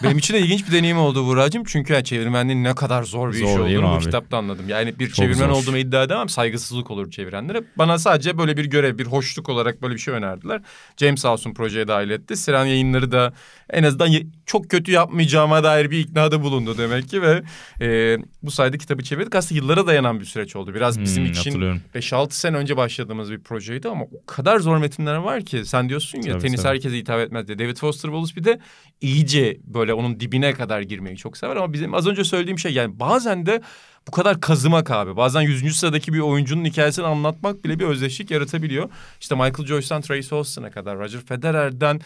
Benim için de ilginç bir deneyim oldu Buracığım. Çünkü yani çevirmenliğin ne kadar zor bir zor, iş olduğunu bu kitapta anladım. Yani bir Çok çevirmen zor. olduğumu iddia edemem. Saygısızlık olur çevirenlere. Bana sadece böyle bir görev, bir hoşluk olarak böyle bir şey önerdiler. James House'un projeye dahil etti. Siren yayınları da en azından çok kötü yapmayacağıma dair bir ikna da bulundu demek ki ve e, bu sayede kitabı çevirdik. Aslında yıllara dayanan bir süreç oldu. Biraz bizim hmm, için 5-6 sene önce başladığımız bir projeydi ama o kadar zor metinler var ki. Sen diyorsun ya tabii, tenis tabii. herkese hitap etmez diye. David Foster Wallace bir de iyice böyle böyle onun dibine kadar girmeyi çok sever ama bizim az önce söylediğim şey yani bazen de bu kadar kazımak abi. Bazen yüzüncü sıradaki bir oyuncunun hikayesini anlatmak bile bir özdeşlik yaratabiliyor. İşte Michael Joyce'dan Trace Austin'a kadar Roger Federer'den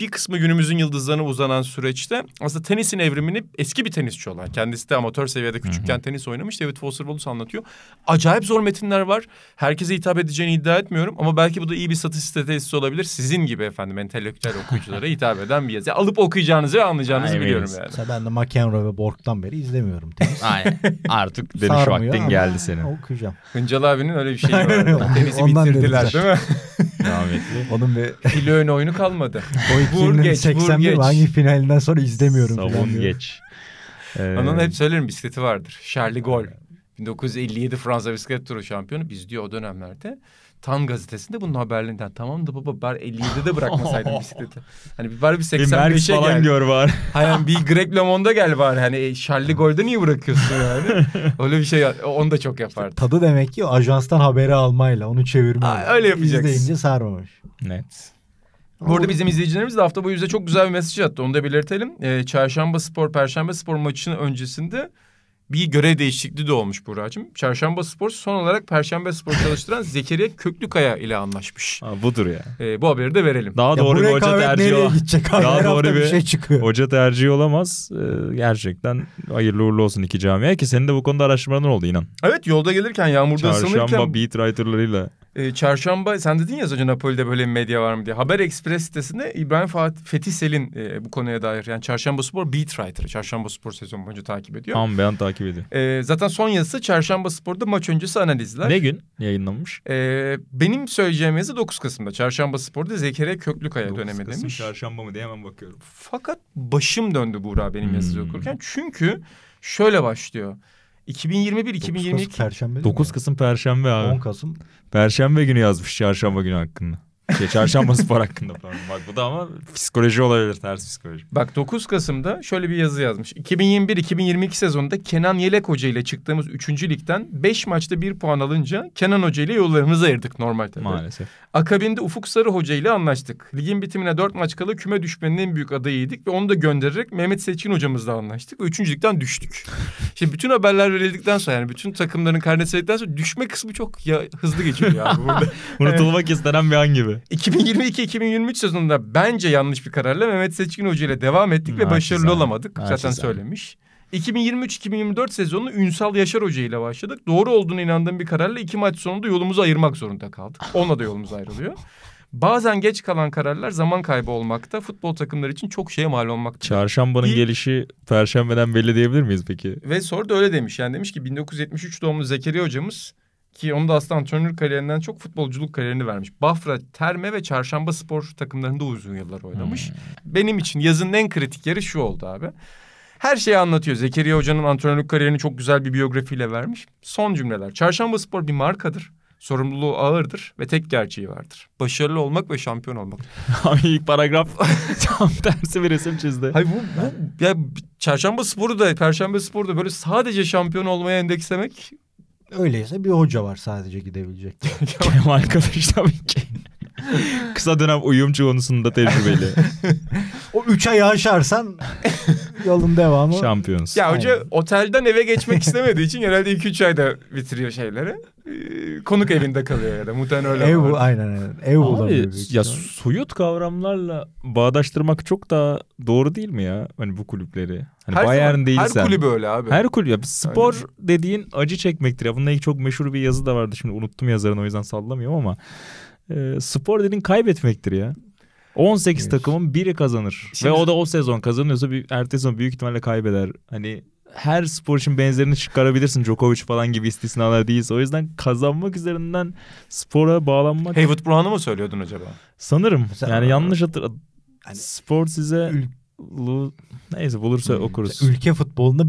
bir kısmı günümüzün yıldızlarına uzanan süreçte aslında tenisin evrimini eski bir tenisçi olan kendisi de amatör seviyede küçükken tenis oynamış David Foster Wallace anlatıyor. Acayip zor metinler var. Herkese hitap edeceğini iddia etmiyorum ama belki bu da iyi bir satış stratejisi olabilir. Sizin gibi efendim entelektüel okuyuculara hitap eden bir yazı. Alıp okuyacağınızı ve anlayacağınızı Aynen. biliyorum yani. Mesela ben de McEnroe ve Borg'dan beri izlemiyorum tenis. Aynen. Artık dönüş Sarmıyor vaktin geldi senin. Okuyacağım. Hıncal abinin öyle bir şeyi var. Tenisi Ondan bitirdiler değil mi? Rahmetli. Onun bir... Filo oyunu kalmadı. Vur geç, 81 vur hangi finalinden sonra izlemiyorum. Savun geç. Ee... Onun hep söylerim bisikleti vardır. Charlie Gol. 1957 Fransa bisiklet turu şampiyonu. Biz diyor o dönemlerde. Tan gazetesinde bunun haberlerinden tamam da baba bar 57'de bırakmasaydın bisikleti. Hani bir bari bir 85'e gel. falan gör var. Hani bir Greg LeMond'a gel var. Hani Charlie Gold'a niye bırakıyorsun yani? Öyle bir şey onu da çok yapardı. İşte tadı demek ki ajanstan haberi almayla onu çevirmeyle. Aa, öyle yapacaksın. İzleyince sarmamış. Net. Bu arada bizim izleyicilerimiz de hafta boyu bize çok güzel bir mesaj attı. Onu da belirtelim. Ee, Çarşamba spor, Perşembe spor maçının öncesinde bir görev değişikliği de olmuş Buracığım. Çarşamba Spor son olarak Perşembe Spor çalıştıran Zekeriye Köklükaya ile anlaşmış. Ha, budur ya. Ee, bu haberi de verelim. Daha ya doğru bir hoca tercihi ol... Daha Her doğru bir, bir şey çıkıyor. hoca tercihi olamaz. Ee, gerçekten hayırlı uğurlu olsun iki camiye ki senin de bu konuda araştırmaların oldu inan. Evet yolda gelirken yağmurda Çarşamba ısınırken. Çarşamba beat writerlarıyla e, çarşamba sen dedin ya az önce Napoli'de böyle bir medya var mı diye. Haber Express sitesinde İbrahim Fatih, Fetih Selin e, bu konuya dair yani Çarşamba Spor beat writer'ı. Çarşamba Spor sezon boyunca takip ediyor. Tamam ben takip ediyor. E, ee, zaten son yazısı Çarşamba Spor'da maç öncesi analizler. Ne gün yayınlanmış? E, benim söyleyeceğim yazı 9 Kasım'da. Çarşamba Spor'da Zekeriya Köklükaya dönemi Kasım, demiş. Çarşamba mı diye hemen bakıyorum. Fakat başım döndü Buğra benim hmm. yazıyı okurken. Çünkü şöyle başlıyor. 2021 2022 Perşembe 9 Kasım Perşembe abi. 10 Kasım Perşembe günü yazmış çarşamba günü hakkında. Şey, çarşamba spor hakkında falan. Bak bu da ama psikoloji olabilir ters psikoloji. Bak 9 Kasım'da şöyle bir yazı yazmış. 2021-2022 sezonunda Kenan Yelek Hoca ile çıktığımız 3. ligden 5 maçta 1 puan alınca Kenan Hoca ile yollarımızı ayırdık normalde. Maalesef. Akabinde Ufuk Sarı Hoca ile anlaştık. Ligin bitimine 4 maç kalı küme düşmenin en büyük adayıydık ve onu da göndererek Mehmet Seçkin hocamızla anlaştık. ve 3. ligden düştük. Şimdi bütün haberler verildikten sonra yani bütün takımların karnesi sonra düşme kısmı çok ya, hızlı geçiyor ya burada. Unutulmak istenen bir an gibi. 2022-2023 sezonunda bence yanlış bir kararla Mehmet Seçkin Hoca ile devam ettik Naçizane. ve başarılı olamadık. Naçizane. Zaten söylemiş. 2023-2024 sezonunu Ünsal Yaşar Hoca ile başladık. Doğru olduğunu inandığım bir kararla iki maç sonunda yolumuzu ayırmak zorunda kaldık. Onunla da yolumuz ayrılıyor. Bazen geç kalan kararlar zaman kaybı olmakta. Futbol takımları için çok şeye mal olmakta. Çarşambanın İl... gelişi perşembeden belli diyebilir miyiz peki? Ve sonra da öyle demiş. Yani demiş ki 1973 doğumlu Zekeriya hocamız ki onu da aslında antrenörlük kariyerinden çok futbolculuk kariyerini vermiş. Bafra, Terme ve Çarşamba spor takımlarında uzun yıllar oynamış. Hmm. Benim için yazının en kritik yeri şu oldu abi. Her şeyi anlatıyor. Zekeriya Hoca'nın antrenörlük kariyerini çok güzel bir biyografiyle vermiş. Son cümleler. Çarşamba spor bir markadır. Sorumluluğu ağırdır ve tek gerçeği vardır. Başarılı olmak ve şampiyon olmak. Abi ilk paragraf tam tersi bir resim çizdi. Hayır bu, bu ya çarşamba sporu da perşembe sporu da böyle sadece şampiyon olmaya endekslemek Öyleyse bir hoca var sadece gidebilecek. Kemal Kılıç tabii ki. Kısa dönem uyumcu konusunda tecrübeli. o üç ay aşarsan yolun devamı. Şampiyonuz. Ya hoca Aynen. otelden eve geçmek istemediği için genelde iki üç ayda bitiriyor şeyleri. Ee, konuk evinde kalıyor ya da muhtemelen öyle. Ev, var. aynen aynen. Ev Abi, ya soyut kavramlarla bağdaştırmak çok da doğru değil mi ya? Hani bu kulüpleri. Hani her Bayern zaman, değilsen. Her kulüp öyle abi. Her kulüp Spor Aynen. dediğin acı çekmektir ya. Bununla ilgili çok meşhur bir yazı da vardı. Şimdi unuttum yazarını o yüzden sallamıyorum ama e, spor dediğin kaybetmektir ya. 18 evet. takımın biri kazanır. Şimdi... Ve o da o sezon kazanıyorsa bir, ertesi sezon büyük ihtimalle kaybeder. Hani her spor için benzerini çıkarabilirsin. Djokovic falan gibi istisnalar değiliz. O yüzden kazanmak üzerinden spora bağlanmak... David Brown'u mu söylüyordun acaba? Sanırım. Sen yani yanlış hatırladım. Yani... Spor size... Ül... Neyse bulursa hmm. okuruz. Ülke futbolunda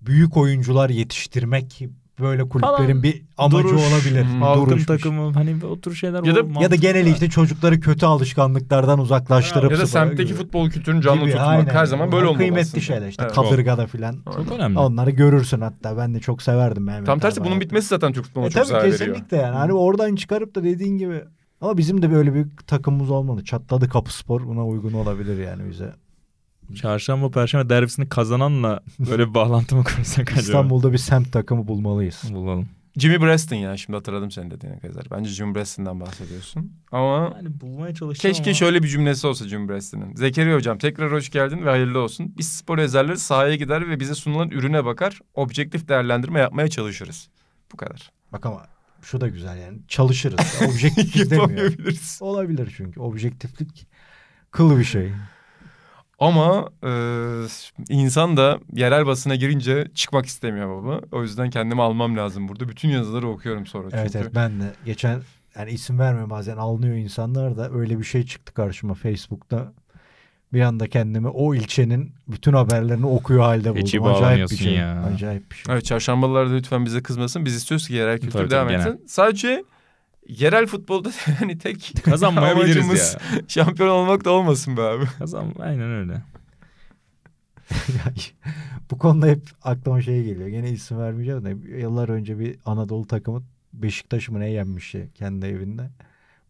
büyük oyuncular yetiştirmek böyle kulüplerin Falan. bir amacı Duruş, olabilir. Halkın hmm. Duruşmuş. takımım hani o tür şeyler ya da, ya da genel işte çocukları kötü alışkanlıklardan uzaklaştırıp ya da semtteki gibi. futbol kültürünü canlı gibi, tutmak aynen. her zaman böyle hani olmalı. Kıymetli aslında. şeyler işte evet, kadırgada filan. Çok önemli. Onları görürsün hatta ben de çok severdim Mehmet. Tam tersi bunun bitmesi zaten Türk futboluna e, çok zarar veriyor. Tabii kesinlikle yani. Hani oradan çıkarıp da dediğin gibi ama bizim de böyle bir takımımız olmadı. Çatladı kapı spor buna uygun olabilir yani bize çarşamba perşembe derbisini kazananla böyle bir bağlantı mı kursak acaba? İstanbul'da bir semt takımı bulmalıyız. Bulalım. Jimmy Preston ya şimdi hatırladım senin dediğine kadar. Bence Jimmy Preston'dan bahsediyorsun. Ama yani bulmaya çalışacağım keşke ama. şöyle bir cümlesi olsa Jimmy Preston'ın. Zekeriya hocam tekrar hoş geldin ve hayırlı olsun. Biz spor yazarları sahaya gider ve bize sunulan ürüne bakar. Objektif değerlendirme yapmaya çalışırız. Bu kadar. Bak ama şu da güzel yani çalışırız. Objektif demiyor. Olabilir çünkü objektiflik kılı bir şey. Ama e, insan da yerel basına girince çıkmak istemiyor baba. O yüzden kendimi almam lazım burada. Bütün yazıları okuyorum sonra. Evet çünkü. evet ben de. Geçen yani isim vermiyorum bazen alınıyor insanlar da öyle bir şey çıktı karşıma Facebook'ta. Bir anda kendimi o ilçenin bütün haberlerini okuyor halde buldum. Hiç Acayip bir şey. Ya. Acayip bir şey. Evet çarşambalılar da lütfen bize kızmasın. Biz istiyoruz ki yerel kültür tabii, devam etsin. Sadece yerel futbolda hani tek kazanmayabiliriz ya. şampiyon olmak da olmasın be abi. Kazan aynen öyle. Bu konuda hep aklıma şey geliyor. Gene isim vermeyeceğim de yıllar önce bir Anadolu takımı Beşiktaş'ı mı ne yenmişti kendi evinde.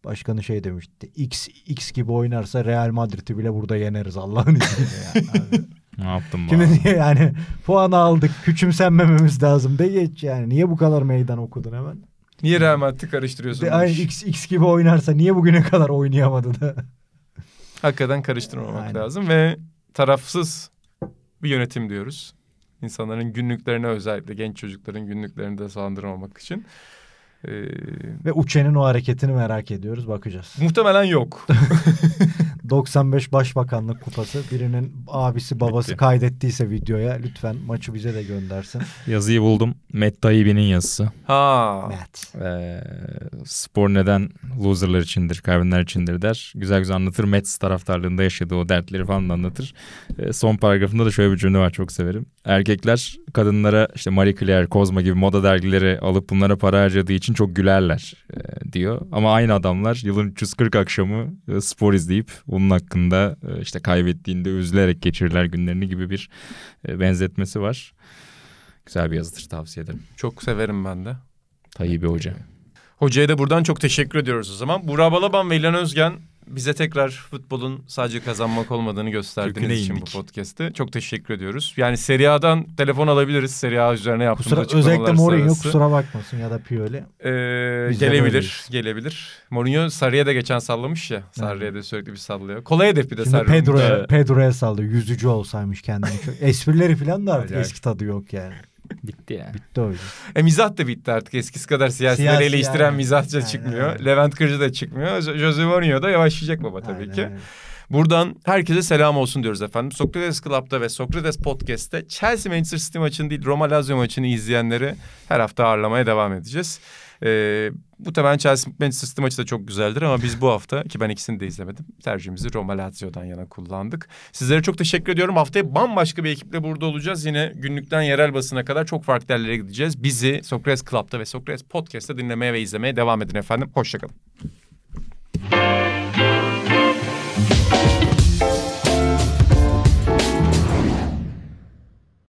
Başkanı şey demişti. X X gibi oynarsa Real Madrid'i bile burada yeneriz Allah'ın izniyle. Yani. Ne yaptım Kimin diye? yani puan aldık küçümsenmememiz lazım de geç yani. Niye bu kadar meydan okudun hemen? Niye Real Madrid'i karıştırıyorsun? Aynı X, X gibi oynarsa niye bugüne kadar oynayamadı da? Hakikaten karıştırmamak Aynen. lazım ve tarafsız bir yönetim diyoruz. İnsanların günlüklerine özellikle genç çocukların günlüklerini de sandırmamak için. Ee, Ve Uçen'in o hareketini merak ediyoruz. Bakacağız. Muhtemelen yok. 95 Başbakanlık Kupası. Birinin abisi babası Bitti. kaydettiyse videoya lütfen maçı bize de göndersin. Yazıyı buldum. Matt Taibbi'nin yazısı. Ha. Matt. Ee, spor neden loserlar içindir, kaybedenler içindir der. Güzel güzel anlatır. Mets taraftarlığında yaşadığı o dertleri falan da anlatır. Ee, son paragrafında da şöyle bir cümle var çok severim erkekler kadınlara işte Marie Claire, Cosmo gibi moda dergileri alıp bunlara para harcadığı için çok gülerler e, diyor. Ama aynı adamlar yılın 340 akşamı e, spor izleyip onun hakkında e, işte kaybettiğinde üzülerek geçirirler günlerini gibi bir benzetmesi var. Güzel bir yazıdır tavsiye ederim. Çok severim ben de. Tayyibi Hoca. Hocaya da buradan çok teşekkür ediyoruz o zaman. Burak Balaban ve İlhan Özgen bize tekrar futbolun sadece kazanmak olmadığını gösterdiğiniz için bu podcast'te çok teşekkür ediyoruz. Yani Serie A'dan telefon alabiliriz. Serie A üzerine yaptığımız kusura, açıklamalar Özellikle Mourinho sırası. kusura bakmasın ya da Pioli. Ee, gelebilir, gelebilir. Mourinho Sarri'ye de geçen sallamış ya. Sarri'ye de sürekli bir sallıyor. Kolay hedef bir de Sarri. Pedro'ya Pedro sallıyor. Yüzücü olsaymış kendini. Esprileri falan da artık eski tadı yok yani. Bitti ya. Bitti oydu. E mizah da bitti artık. Eskisi kadar siyasileri Siyasi eleştiren yani. mizahçı aynen. çıkmıyor. Aynen. Levent Kırcı da çıkmıyor. Jose Mourinho da yavaşlayacak baba tabii aynen, ki. Aynen. Buradan herkese selam olsun diyoruz efendim. Sokrates Club'da ve Sokrates Podcast'te Chelsea Manchester City maçını değil Roma Lazio maçını izleyenleri her hafta ağırlamaya devam edeceğiz bu ee, temel Chelsea Manchester maçı da çok güzeldir ama biz bu hafta ki ben ikisini de izlemedim. Tercihimizi Roma Lazio'dan yana kullandık. Sizlere çok teşekkür ediyorum. Haftaya bambaşka bir ekiple burada olacağız. Yine günlükten yerel basına kadar çok farklı yerlere gideceğiz. Bizi Socrates Club'da ve Socrates Podcast'ta dinlemeye ve izlemeye devam edin efendim. Hoşçakalın.